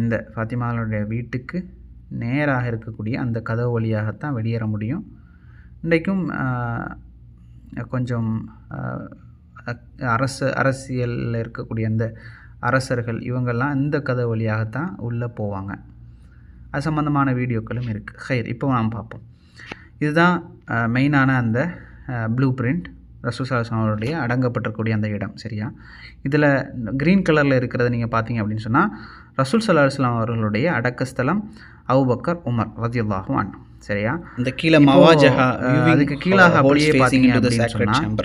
Speaker 1: இந்த ஃபாத்திமாவுடைய வீட்டுக்கு நேராக இருக்கக்கூடிய அந்த கதவு வழியாகத்தான் வெளியேற முடியும் இன்றைக்கும் கொஞ்சம் அரசு அரசியலில் இருக்கக்கூடிய அந்த அரசர்கள் இவங்கெல்லாம் இந்த கதை வழியாகத்தான் உள்ளே போவாங்க அது சம்மந்தமான வீடியோக்களும் இருக்குது ஹைர் இப்போ நாம் பார்ப்போம் இதுதான் மெயினான அந்த ப்ளூ பிரிண்ட் ரசூசாசனோடைய அடங்கப்பட்டிருக்கக்கூடிய அந்த இடம் சரியா இதில் க்ரீன் கலரில் இருக்கிறத நீங்கள் பார்த்தீங்க அப்படின்னு சொன்னால் ரசூல் சல்லாஹ் அலுவலாம் அவர்களுடைய அடக்கஸ்தலம் அவுபக்கர் உமர் ரதியுல்லாஹுவான் சரியா இந்த கீழே மவாஜஹா அதுக்கு கீழாக அப்படியே பார்த்தீங்கன்னா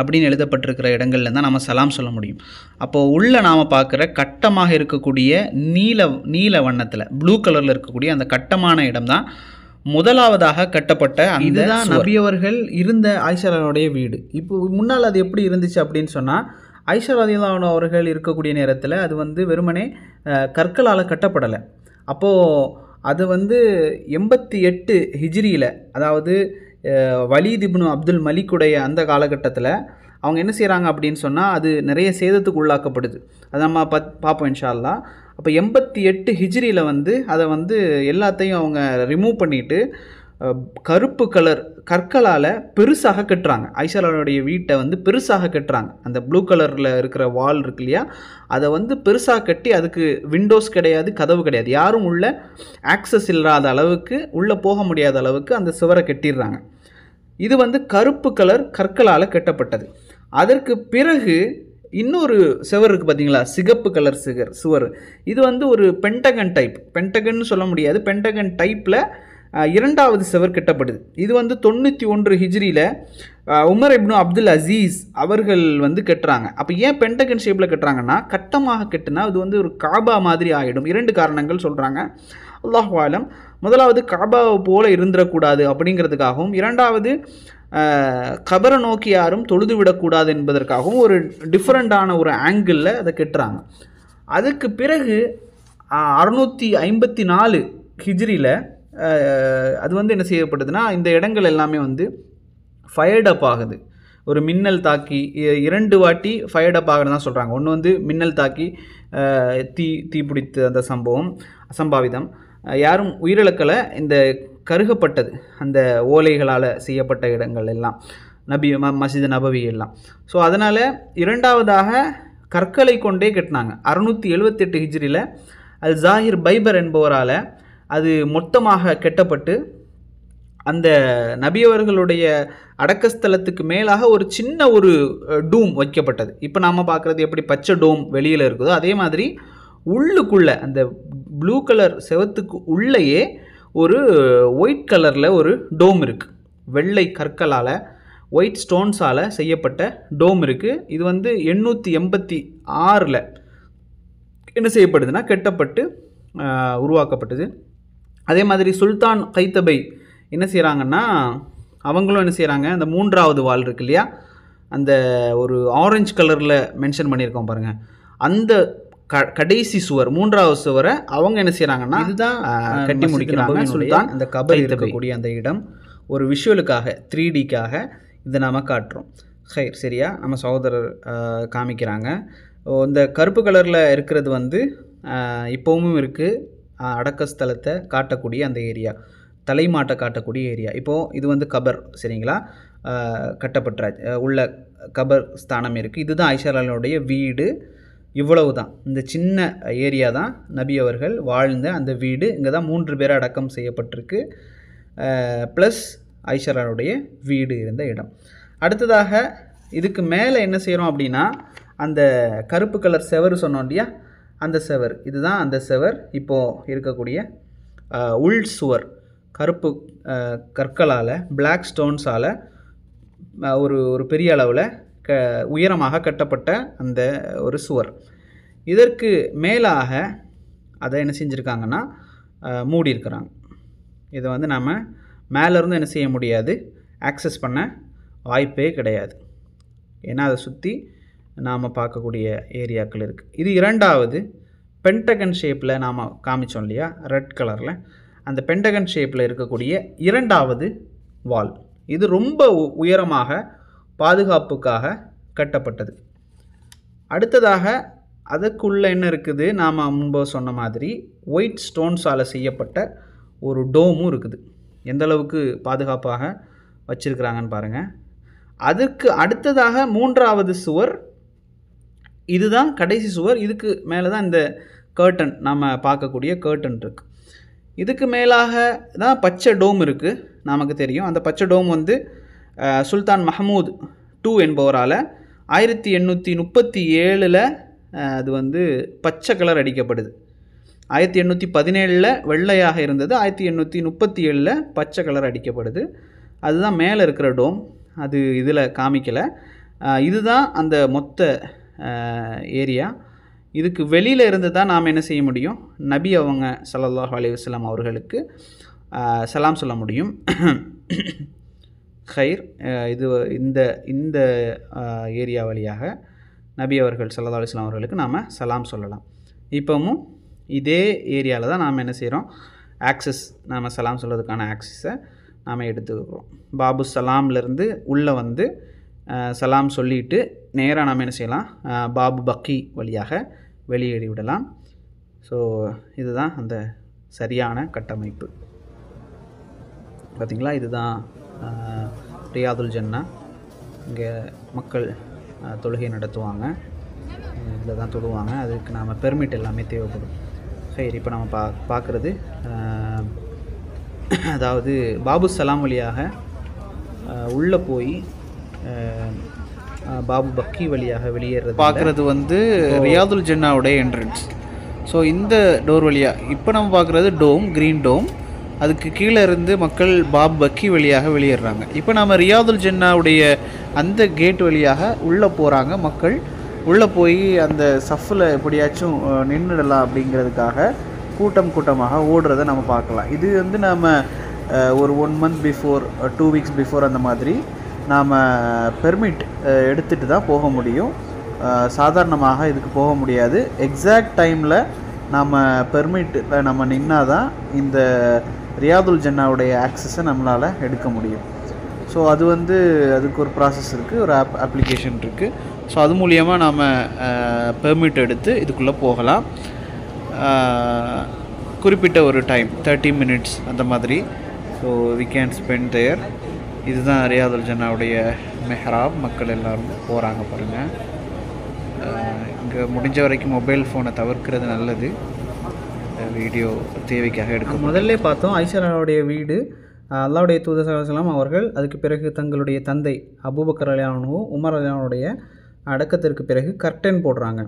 Speaker 1: அப்படின்னு எழுதப்பட்டிருக்கிற இடங்கள்ல தான் நம்ம சலாம் சொல்ல முடியும் அப்போது உள்ளே நாம் பார்க்குற கட்டமாக இருக்கக்கூடிய நீல நீல வண்ணத்தில் ப்ளூ கலரில் இருக்கக்கூடிய அந்த கட்டமான இடம் தான் முதலாவதாக கட்டப்பட்ட இதுதான் நபியவர்கள் இருந்த ஆயிஷாலனுடைய வீடு இப்போ முன்னால் அது எப்படி இருந்துச்சு அப்படின்னு சொன்னால் ஐஸ்வர்யாதிலான் அவர்கள் இருக்கக்கூடிய நேரத்தில் அது வந்து வெறுமனே கற்களால் கட்டப்படலை அப்போது அது வந்து எண்பத்தி எட்டு ஹிஜ்ரியில் அதாவது வலீதிபுனு அப்துல் மலிக்குடைய அந்த காலகட்டத்தில் அவங்க என்ன செய்கிறாங்க அப்படின்னு சொன்னால் அது நிறைய சேதத்துக்கு உள்ளாக்கப்படுது அதை நம்ம பத் பார்ப்போம் இன்ஷால்லா அப்போ எண்பத்தி எட்டு ஹிஜ்ரியில் வந்து அதை வந்து எல்லாத்தையும் அவங்க ரிமூவ் பண்ணிவிட்டு கருப்பு கலர் கற்களால் பெருசாக கட்டுறாங்க ஐஷாலாவுடைய வீட்டை வந்து பெருசாக கட்டுறாங்க அந்த ப்ளூ கலரில் இருக்கிற வால் இருக்கு இல்லையா அதை வந்து பெருசாக கட்டி அதுக்கு விண்டோஸ் கிடையாது கதவு கிடையாது யாரும் உள்ளே ஆக்சஸ் இல்லாத அளவுக்கு உள்ளே போக முடியாத அளவுக்கு அந்த சுவரை கட்டிடுறாங்க இது வந்து கருப்பு கலர் கற்களால் கட்டப்பட்டது அதற்கு பிறகு இன்னொரு சுவர் இருக்குது பார்த்தீங்களா சிகப்பு கலர் சிகர் சுவர் இது வந்து ஒரு பென்டகன் டைப் பென்டகன் சொல்ல முடியாது பென்டகன் டைப்பில் இரண்டாவது செவர் கட்டப்படுது இது வந்து தொண்ணூற்றி ஒன்று ஹிஜ்ரியில் உமர் இப்னு அப்துல் அசீஸ் அவர்கள் வந்து கட்டுறாங்க அப்போ ஏன் பெண்டகன் ஷேப்பில் கட்டுறாங்கன்னா கட்டமாக கட்டுனா அது வந்து ஒரு காபா மாதிரி ஆகிடும் இரண்டு காரணங்கள் சொல்கிறாங்க அல்லாஹாலம் முதலாவது காபாவை போல இருந்துடக்கூடாது அப்படிங்கிறதுக்காகவும் இரண்டாவது கபரை நோக்கி யாரும் தொழுது விடக்கூடாது என்பதற்காகவும் ஒரு டிஃப்ரெண்ட்டான ஒரு ஆங்கிளில் அதை கட்டுறாங்க அதுக்கு பிறகு அறுநூற்றி ஐம்பத்தி நாலு ஹிஜ்ரியில் அது வந்து என்ன செய்யப்படுதுன்னா இந்த இடங்கள் எல்லாமே வந்து ஃபயர்டப் ஆகுது ஒரு மின்னல் தாக்கி இரண்டு வாட்டி ஃபயர்டப் ஆகிறது தான் சொல்கிறாங்க ஒன்று வந்து மின்னல் தாக்கி தீ தீப்பிடித்த அந்த சம்பவம் அசம்பாவிதம் யாரும் உயிரிழக்கலை இந்த கருகப்பட்டது அந்த ஓலைகளால் செய்யப்பட்ட இடங்கள் எல்லாம் நபி ம மசித நபவி எல்லாம் ஸோ அதனால் இரண்டாவதாக கற்களை கொண்டே கட்டினாங்க அறுநூற்றி எழுபத்தெட்டு ஹிஜ்ரியில் அல் ஜாகிர் பைபர் என்பவரால் அது மொத்தமாக கெட்டப்பட்டு அந்த நபியவர்களுடைய அடக்கஸ்தலத்துக்கு மேலாக ஒரு சின்ன ஒரு டூம் வைக்கப்பட்டது இப்போ நாம் பார்க்குறது எப்படி பச்சை டோம் வெளியில் இருக்குதோ அதே மாதிரி உள்ளுக்குள்ளே அந்த ப்ளூ கலர் செவத்துக்கு உள்ளேயே ஒரு ஒயிட் கலரில் ஒரு டோம் இருக்குது வெள்ளை கற்களால் ஒயிட் ஸ்டோன்ஸால் செய்யப்பட்ட டோம் இருக்குது இது வந்து எண்ணூற்றி எண்பத்தி ஆறில் என்ன செய்யப்படுதுன்னா கெட்டப்பட்டு உருவாக்கப்பட்டது அதே மாதிரி சுல்தான் கைத்தபை என்ன செய்கிறாங்கன்னா அவங்களும் என்ன செய்கிறாங்க அந்த மூன்றாவது வால் இருக்கு இல்லையா அந்த ஒரு ஆரஞ்சு கலரில் மென்ஷன் பண்ணியிருக்கோம் பாருங்கள் அந்த க கடைசி சுவர் மூன்றாவது சுவரை அவங்க என்ன செய்கிறாங்கன்னா இதுதான் கட்டி முடிக்கிறாங்க சுல்தான் அந்த கபர் இருக்கக்கூடிய அந்த இடம் ஒரு விஷுவலுக்காக த்ரீ டிக்காக இதை நாம் காட்டுறோம் ஹைர் சரியா நம்ம சகோதரர் காமிக்கிறாங்க இந்த கருப்பு கலரில் இருக்கிறது வந்து இப்போவும் இருக்குது அடக்கஸ்தலத்தை காட்டக்கூடிய அந்த ஏரியா தலைமாட்டை காட்டக்கூடிய ஏரியா இப்போது இது வந்து கபர் சரிங்களா கட்டப்பட்ட உள்ள கபர் ஸ்தானம் இருக்குது இதுதான் ஐஷாலாலுடைய வீடு இவ்வளவு தான் இந்த சின்ன ஏரியா தான் நபி அவர்கள் வாழ்ந்த அந்த வீடு இங்கே தான் மூன்று பேர் அடக்கம் செய்யப்பட்டிருக்கு ப்ளஸ் ஐஷாலாலுடைய வீடு இருந்த இடம் அடுத்ததாக இதுக்கு மேலே என்ன செய்கிறோம் அப்படின்னா அந்த கருப்பு கலர் செவரு சொன்னோம் இல்லையா அந்த செவர் இதுதான் அந்த செவர் இப்போது இருக்கக்கூடிய உள் சுவர் கருப்பு கற்களால் பிளாக் ஸ்டோன்ஸால் ஒரு ஒரு பெரிய அளவில் க உயரமாக கட்டப்பட்ட அந்த ஒரு சுவர் இதற்கு மேலாக அதை என்ன செஞ்சுருக்காங்கன்னா மூடியிருக்கிறாங்க இதை வந்து நாம் மேலேருந்து என்ன செய்ய முடியாது ஆக்சஸ் பண்ண வாய்ப்பே கிடையாது ஏன்னா அதை சுற்றி நாம் பார்க்கக்கூடிய ஏரியாக்கள் இருக்குது இது இரண்டாவது பென்டகன் ஷேப்பில் நாம் காமிச்சோம் இல்லையா ரெட் கலரில் அந்த பென்டகன் ஷேப்பில் இருக்கக்கூடிய இரண்டாவது வால் இது ரொம்ப உயரமாக பாதுகாப்புக்காக கட்டப்பட்டது அடுத்ததாக அதுக்குள்ளே என்ன இருக்குது நாம் முன்பு சொன்ன மாதிரி ஒயிட் ஸ்டோன்ஸால் செய்யப்பட்ட ஒரு டோமும் இருக்குது எந்த அளவுக்கு பாதுகாப்பாக வச்சுருக்கிறாங்கன்னு பாருங்கள் அதுக்கு அடுத்ததாக மூன்றாவது சுவர் இதுதான் கடைசி சுவர் இதுக்கு மேலே தான் இந்த கேர்டன் நாம் பார்க்கக்கூடிய கேர்டன் இருக்குது இதுக்கு மேலாக தான் பச்சை டோம் இருக்குது நமக்கு தெரியும் அந்த பச்சை டோம் வந்து சுல்தான் மஹமூத் டூ என்பவரால் ஆயிரத்தி எண்ணூற்றி முப்பத்தி ஏழில் அது வந்து பச்சை கலர் அடிக்கப்படுது ஆயிரத்தி எண்ணூற்றி பதினேழில் வெள்ளையாக இருந்தது ஆயிரத்தி எண்ணூற்றி முப்பத்தி ஏழில் பச்சை கலர் அடிக்கப்படுது அதுதான் மேலே இருக்கிற டோம் அது இதில் காமிக்கலை இதுதான் அந்த மொத்த ஏரியா இதுக்கு வெளியில் இருந்து தான் நாம் என்ன செய்ய முடியும் நபி அவங்க சல்லாஹ் அலி வஸ்லாம் அவர்களுக்கு சலாம் சொல்ல முடியும் ஹைர் இது இந்த இந்த ஏரியா வழியாக நபி அவர்கள் சல்லா அலிஸ்லாம் அவர்களுக்கு நாம் சலாம் சொல்லலாம் இப்போவும் இதே ஏரியாவில் தான் நாம் என்ன செய்கிறோம் ஆக்சஸ் நாம் சலாம் சொல்கிறதுக்கான ஆக்சஸை நாம் எடுத்துக்கிறோம் பாபு சலாம்லேருந்து உள்ளே வந்து சலாம் சொல்லிவிட்டு நேராக நாம் என்ன செய்யலாம் பாபு பக்கி வழியாக வெளியேறி விடலாம் ஸோ இதுதான் அந்த சரியான கட்டமைப்பு பார்த்திங்களா இதுதான் ரியாதுல் ஜன்னா இங்கே மக்கள் தொழுகை நடத்துவாங்க இதில் தான் தொழுவாங்க அதுக்கு நாம் பெர்மிட் எல்லாமே தேவைப்படும் சரி இப்போ நம்ம பா பார்க்குறது அதாவது பாபு சலாம் வழியாக உள்ளே போய் பாபு பக்கி வழியாக வெளியேறது பார்க்குறது வந்து ரியாதுல் ஜென்னாவுடைய என்ட்ரன்ஸ் ஸோ இந்த டோர் வழியாக இப்போ நம்ம பார்க்குறது டோம் க்ரீன் டோம் அதுக்கு கீழே இருந்து மக்கள் பாப் பக்கி வழியாக வெளியேறாங்க இப்போ நம்ம ரியாதுல் ஜென்னாவுடைய அந்த கேட் வழியாக உள்ளே போகிறாங்க மக்கள் உள்ளே போய் அந்த சஃப்பில் எப்படியாச்சும் நின்றுடலாம் அப்படிங்கிறதுக்காக கூட்டம் கூட்டமாக ஓடுறத நம்ம பார்க்கலாம் இது வந்து நம்ம ஒரு one month before two weeks before அந்த மாதிரி நாம் பெர்மிட் எடுத்துகிட்டு தான் போக முடியும் சாதாரணமாக இதுக்கு போக முடியாது எக்ஸாக்ட் டைமில் நாம் பெர்மிட்டில் நம்ம நின்னா தான் இந்த ரியாதுல் ஜன்னாவுடைய ஆக்சஸை நம்மளால் எடுக்க முடியும் ஸோ அது வந்து அதுக்கு ஒரு ப்ராசஸ் இருக்குது ஒரு ஆப் அப்ளிகேஷன் இருக்குது ஸோ அது மூலியமாக நாம் பெர்மிட் எடுத்து இதுக்குள்ளே போகலாம் குறிப்பிட்ட ஒரு டைம் தேர்ட்டி மினிட்ஸ் அந்த மாதிரி so we can spend there இதுதான் ரியாதுல் ஜன்னாவுடைய மெஹராப் மக்கள் எல்லோரும் போகிறாங்க பாருங்கள் இங்கே முடிஞ்ச வரைக்கும் மொபைல் ஃபோனை தவிர்க்கிறது நல்லது வீடியோ தேவைக்காக எடுக்க முதல்ல பார்த்தோம் ஐஷராவுடைய வீடு அல்லாவுடைய தூதசலாம் அவர்கள் அதுக்கு பிறகு தங்களுடைய தந்தை அபூபக்கர் அலியானும் உமர் அலியானுடைய அடக்கத்திற்கு பிறகு கர்டன் போடுறாங்க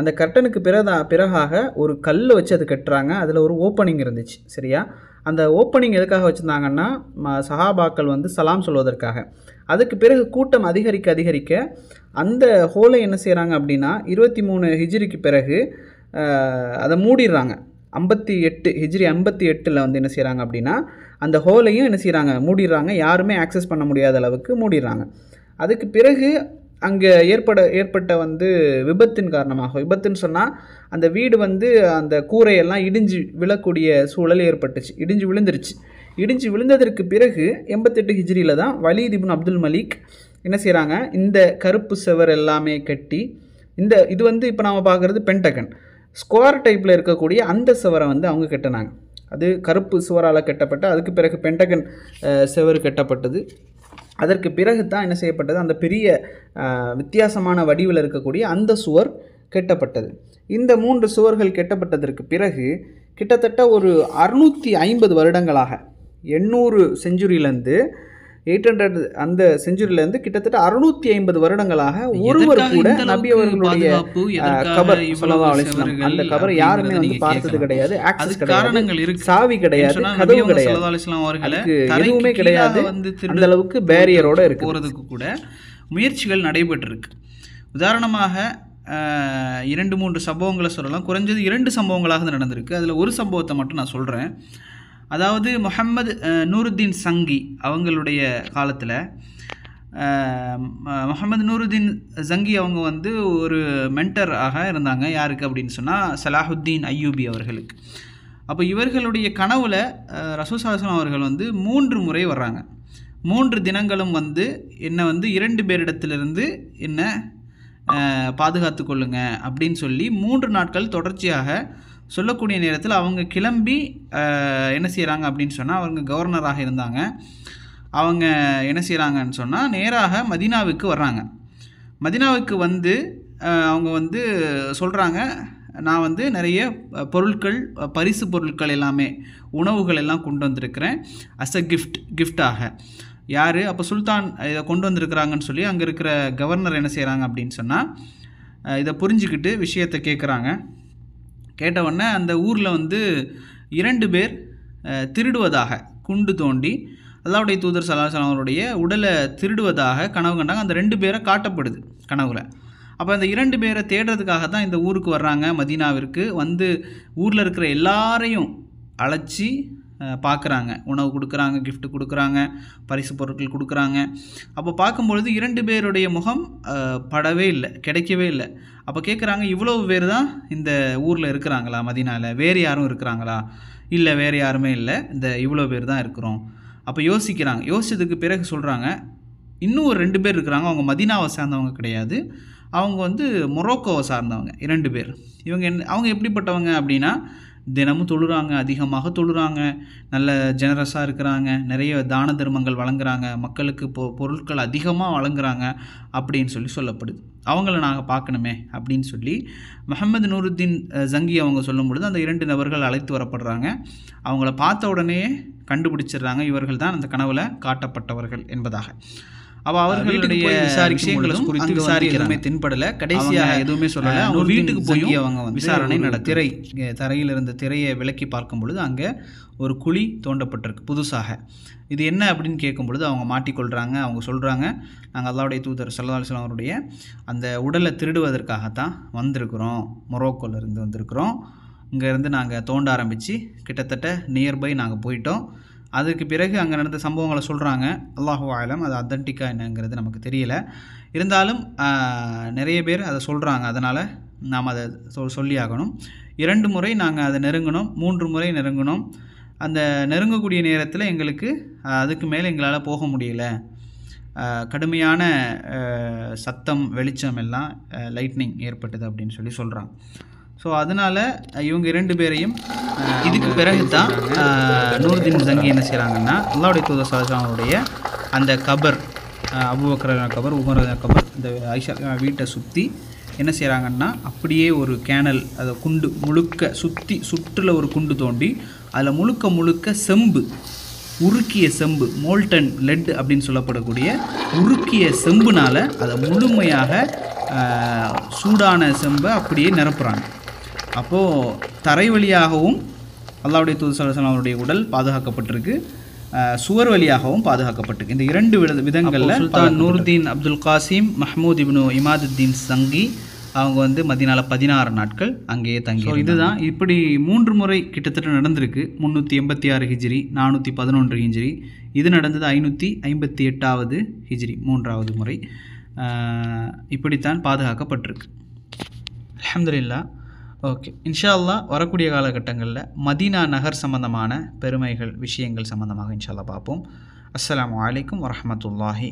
Speaker 1: அந்த கர்டனுக்கு பிறதா பிறகாக ஒரு கல் வச்சு அது கட்டுறாங்க அதில் ஒரு ஓப்பனிங் இருந்துச்சு சரியா அந்த ஓப்பனிங் எதுக்காக வச்சுருந்தாங்கன்னா சஹாபாக்கள் வந்து சலாம் சொல்வதற்காக அதுக்கு பிறகு கூட்டம் அதிகரிக்க அதிகரிக்க அந்த ஹோலை என்ன செய்கிறாங்க அப்படின்னா இருபத்தி மூணு ஹிஜிரிக்கு பிறகு அதை மூடிடுறாங்க ஐம்பத்தி எட்டு ஹிஜ்ரி ஐம்பத்தி எட்டில் வந்து என்ன செய்கிறாங்க அப்படின்னா அந்த ஹோலையும் என்ன செய்கிறாங்க மூடிடுறாங்க யாருமே ஆக்சஸ் பண்ண முடியாத அளவுக்கு மூடிடுறாங்க அதுக்கு பிறகு அங்கே ஏற்பட ஏற்பட்ட வந்து விபத்தின் காரணமாக விபத்துன்னு சொன்னால் அந்த வீடு வந்து அந்த கூரையெல்லாம் இடிஞ்சு விழக்கூடிய சூழல் ஏற்பட்டுச்சு இடிஞ்சு விழுந்துருச்சு இடிஞ்சு விழுந்ததற்கு பிறகு எண்பத்தெட்டு ஹிஜ்ரியில் தான் வலீத் அப்துல் மலிக் என்ன செய்கிறாங்க இந்த கருப்பு செவர் எல்லாமே கட்டி இந்த இது வந்து இப்போ நாம் பார்க்குறது பென்டகன் ஸ்கொயர் டைப்பில் இருக்கக்கூடிய அந்த செவரை வந்து அவங்க கட்டினாங்க அது கருப்பு சுவரால் கட்டப்பட்ட அதுக்கு பிறகு பென்டகன் செவர் கட்டப்பட்டது அதற்கு பிறகு தான் என்ன செய்யப்பட்டது அந்த பெரிய வித்தியாசமான வடிவில் இருக்கக்கூடிய அந்த சுவர் கெட்டப்பட்டது இந்த மூன்று சுவர்கள் கெட்டப்பட்டதற்கு பிறகு கிட்டத்தட்ட ஒரு அறுநூற்றி ஐம்பது வருடங்களாக எண்ணூறு செஞ்சுரியிலேருந்து எயிட் ஹண்ட்ரட் அந்த செஞ்சுரியிலேருந்து கிட்டத்தட்ட அறுநூத்தி ஐம்பது வருடங்களாக ஒருவர் கூட நபி அவர்களுடைய கபர் சொல்லலாம் அந்த கபர் யாருமே வந்து பார்த்தது கிடையாது ஆக்சஸ் கிடையாது சாவி கிடையாது கதவு கிடையாது எதுவுமே கிடையாது அந்த அளவுக்கு பேரியரோட இருக்கு போகிறதுக்கு கூட முயற்சிகள் நடைபெற்றிருக்கு உதாரணமாக இரண்டு மூன்று சம்பவங்களை சொல்லலாம் குறைஞ்சது இரண்டு சம்பவங்களாக நடந்திருக்கு அதில் ஒரு சம்பவத்தை மட்டும் நான் சொல்கிறேன் அதாவது முஹம்மது நூருத்தீன் சங்கி அவங்களுடைய காலத்தில் முகமது நூருதீன் சங்கி அவங்க வந்து ஒரு மென்டராக இருந்தாங்க யாருக்கு அப்படின்னு சொன்னால் சலாஹுத்தீன் ஐயூபி அவர்களுக்கு அப்போ இவர்களுடைய கனவுல ரசூசாசனம் அவர்கள் வந்து மூன்று முறை வர்றாங்க மூன்று தினங்களும் வந்து என்னை வந்து இரண்டு பேரிடத்திலிருந்து என்ன பாதுகாத்து கொள்ளுங்க அப்படின்னு சொல்லி மூன்று நாட்கள் தொடர்ச்சியாக சொல்லக்கூடிய நேரத்தில் அவங்க கிளம்பி என்ன செய்கிறாங்க அப்படின்னு சொன்னால் அவங்க கவர்னராக இருந்தாங்க அவங்க என்ன செய்கிறாங்கன்னு சொன்னால் நேராக மதினாவுக்கு வர்றாங்க மதினாவுக்கு வந்து அவங்க வந்து சொல்கிறாங்க நான் வந்து நிறைய பொருட்கள் பரிசு பொருட்கள் எல்லாமே உணவுகள் எல்லாம் கொண்டு வந்திருக்கிறேன் அஸ் அ கிஃப்ட் கிஃப்டாக யார் அப்போ சுல்தான் இதை கொண்டு வந்திருக்கிறாங்கன்னு சொல்லி அங்கே இருக்கிற கவர்னர் என்ன செய்கிறாங்க அப்படின்னு சொன்னால் இதை புரிஞ்சுக்கிட்டு விஷயத்தை கேட்குறாங்க கேட்டவுடனே அந்த ஊரில் வந்து இரண்டு பேர் திருடுவதாக குண்டு தோண்டி அல்லாவுடைய தூதர் சலாஹ் அவருடைய உடலை திருடுவதாக கனவு கண்டாங்க அந்த ரெண்டு பேரை காட்டப்படுது கனவுல அப்போ அந்த இரண்டு பேரை தேடுறதுக்காக தான் இந்த ஊருக்கு வர்றாங்க மதீனாவிற்கு வந்து ஊரில் இருக்கிற எல்லாரையும் அழைச்சி பார்க்குறாங்க உணவு கொடுக்குறாங்க கிஃப்ட் கொடுக்குறாங்க பரிசு பொருட்கள் கொடுக்குறாங்க அப்போ பார்க்கும்பொழுது இரண்டு பேருடைய முகம் படவே இல்லை கிடைக்கவே இல்லை அப்போ கேட்குறாங்க இவ்வளோ பேர் தான் இந்த ஊரில் இருக்கிறாங்களா மதினாவில் வேறு யாரும் இருக்கிறாங்களா இல்லை வேறு யாருமே இல்லை இந்த இவ்வளோ பேர் தான் இருக்கிறோம் அப்போ யோசிக்கிறாங்க யோசித்ததுக்கு பிறகு சொல்கிறாங்க இன்னும் ஒரு ரெண்டு பேர் இருக்கிறாங்க அவங்க மதினாவை சேர்ந்தவங்க கிடையாது அவங்க வந்து மொரோக்கோவை சார்ந்தவங்க இரண்டு பேர் இவங்க என் அவங்க எப்படிப்பட்டவங்க அப்படின்னா தினமும் தொழுறாங்க அதிகமாக தொழுறாங்க நல்ல ஜெனரஸாக இருக்கிறாங்க நிறைய தான தர்மங்கள் வழங்குறாங்க மக்களுக்கு பொ பொருட்கள் அதிகமாக வழங்குறாங்க அப்படின்னு சொல்லி சொல்லப்படுது அவங்கள நாங்கள் பார்க்கணுமே அப்படின்னு சொல்லி மஹமது நூருத்தீன் ஜங்கி அவங்க சொல்லும் பொழுது அந்த இரண்டு நபர்கள் அழைத்து வரப்படுறாங்க அவங்கள பார்த்த உடனே கண்டுபிடிச்சிடுறாங்க இவர்கள் தான் அந்த கனவில் காட்டப்பட்டவர்கள் என்பதாக அப்போ அவர்களுடைய விஷயங்களும் குறித்து விசாரிக்கிறமே தென்படல கடைசியாக எதுவுமே சொல்லல அவங்க வீட்டுக்கு போய் அவங்க விசாரணை நட திரை தரையில் இருந்த திரையை விலக்கி பார்க்கும் பொழுது அங்கே ஒரு குழி தோண்டப்பட்டிருக்கு புதுசாக இது என்ன அப்படின்னு கேட்கும் பொழுது அவங்க மாட்டிக்கொள்கிறாங்க அவங்க சொல்கிறாங்க நாங்கள் அல்லாவுடைய தூதர் சல்லாஹ் அவருடைய அந்த உடலை திருடுவதற்காகத்தான் வந்திருக்கிறோம் இருந்து வந்திருக்கிறோம் இங்கேருந்து நாங்கள் தோண்ட ஆரம்பித்து கிட்டத்தட்ட நியர்பை நாங்கள் போயிட்டோம் அதுக்கு பிறகு அங்கே நடந்த சம்பவங்களை சொல்கிறாங்க அல்லாஹு ஆலம் அது அத்தன்டிக்கா என்னங்கிறது நமக்கு தெரியல இருந்தாலும் நிறைய பேர் அதை சொல்கிறாங்க அதனால் நாம் அதை சொல் சொல்லியாகணும் இரண்டு முறை நாங்கள் அதை நெருங்கினோம் மூன்று முறை நெருங்கினோம் அந்த நெருங்கக்கூடிய நேரத்தில் எங்களுக்கு அதுக்கு மேலே எங்களால் போக முடியல கடுமையான சத்தம் வெளிச்சம் எல்லாம் லைட்னிங் ஏற்பட்டது அப்படின்னு சொல்லி சொல்கிறாங்க ஸோ அதனால் இவங்க இரண்டு பேரையும் இதுக்கு பிறகு தான் நூறுதீன் ஜங்கி என்ன செய்கிறாங்கன்னா அல்லாவுடைய தூதர் சாஜாவுடைய அந்த கபர் அபுபக்கர கபர் உமர் கபர் இந்த ஐஷா வீட்டை சுற்றி என்ன செய்கிறாங்கன்னா அப்படியே ஒரு கேனல் அதை குண்டு முழுக்க சுற்றி சுற்றில் ஒரு குண்டு தோண்டி அதில் முழுக்க முழுக்க செம்பு உருக்கிய செம்பு மோல்டன் லெட் அப்படின்னு சொல்லப்படக்கூடிய உருக்கிய செம்புனால் அதை முழுமையாக சூடான செம்பை அப்படியே நிரப்புகிறாங்க அப்போது தரை வழியாகவும் அல்லாவுடைய தூது சலசலம் உடல் பாதுகாக்கப்பட்டிருக்கு சுவர் வழியாகவும் பாதுகாக்கப்பட்டிருக்கு இந்த இரண்டு விதங்களில் சுல்தான் நூர்தீன் அப்துல் காசிம் மஹமூத் இப்னு இமாதுத்தீன் சங்கி அவங்க வந்து மதினால பதினாறு நாட்கள் அங்கேயே தங்கி இதுதான் இப்படி மூன்று முறை கிட்டத்தட்ட நடந்திருக்கு முந்நூற்றி எண்பத்தி ஆறு ஹிஜ்ரி நானூற்றி பதினொன்று ஹிஜ்ரி இது நடந்தது ஐநூற்றி ஐம்பத்தி எட்டாவது ஹிஜ்ரி மூன்றாவது முறை இப்படித்தான் பாதுகாக்கப்பட்டிருக்கு அலமதுல்லா ஓகே இன்ஷால்லா வரக்கூடிய காலகட்டங்களில் மதீனா நகர் சம்மந்தமான பெருமைகள் விஷயங்கள் சம்மந்தமாக இன்ஷால்லா பார்ப்போம் அஸ்லாம் வலைக்கம் வரமத்துல்லாஹி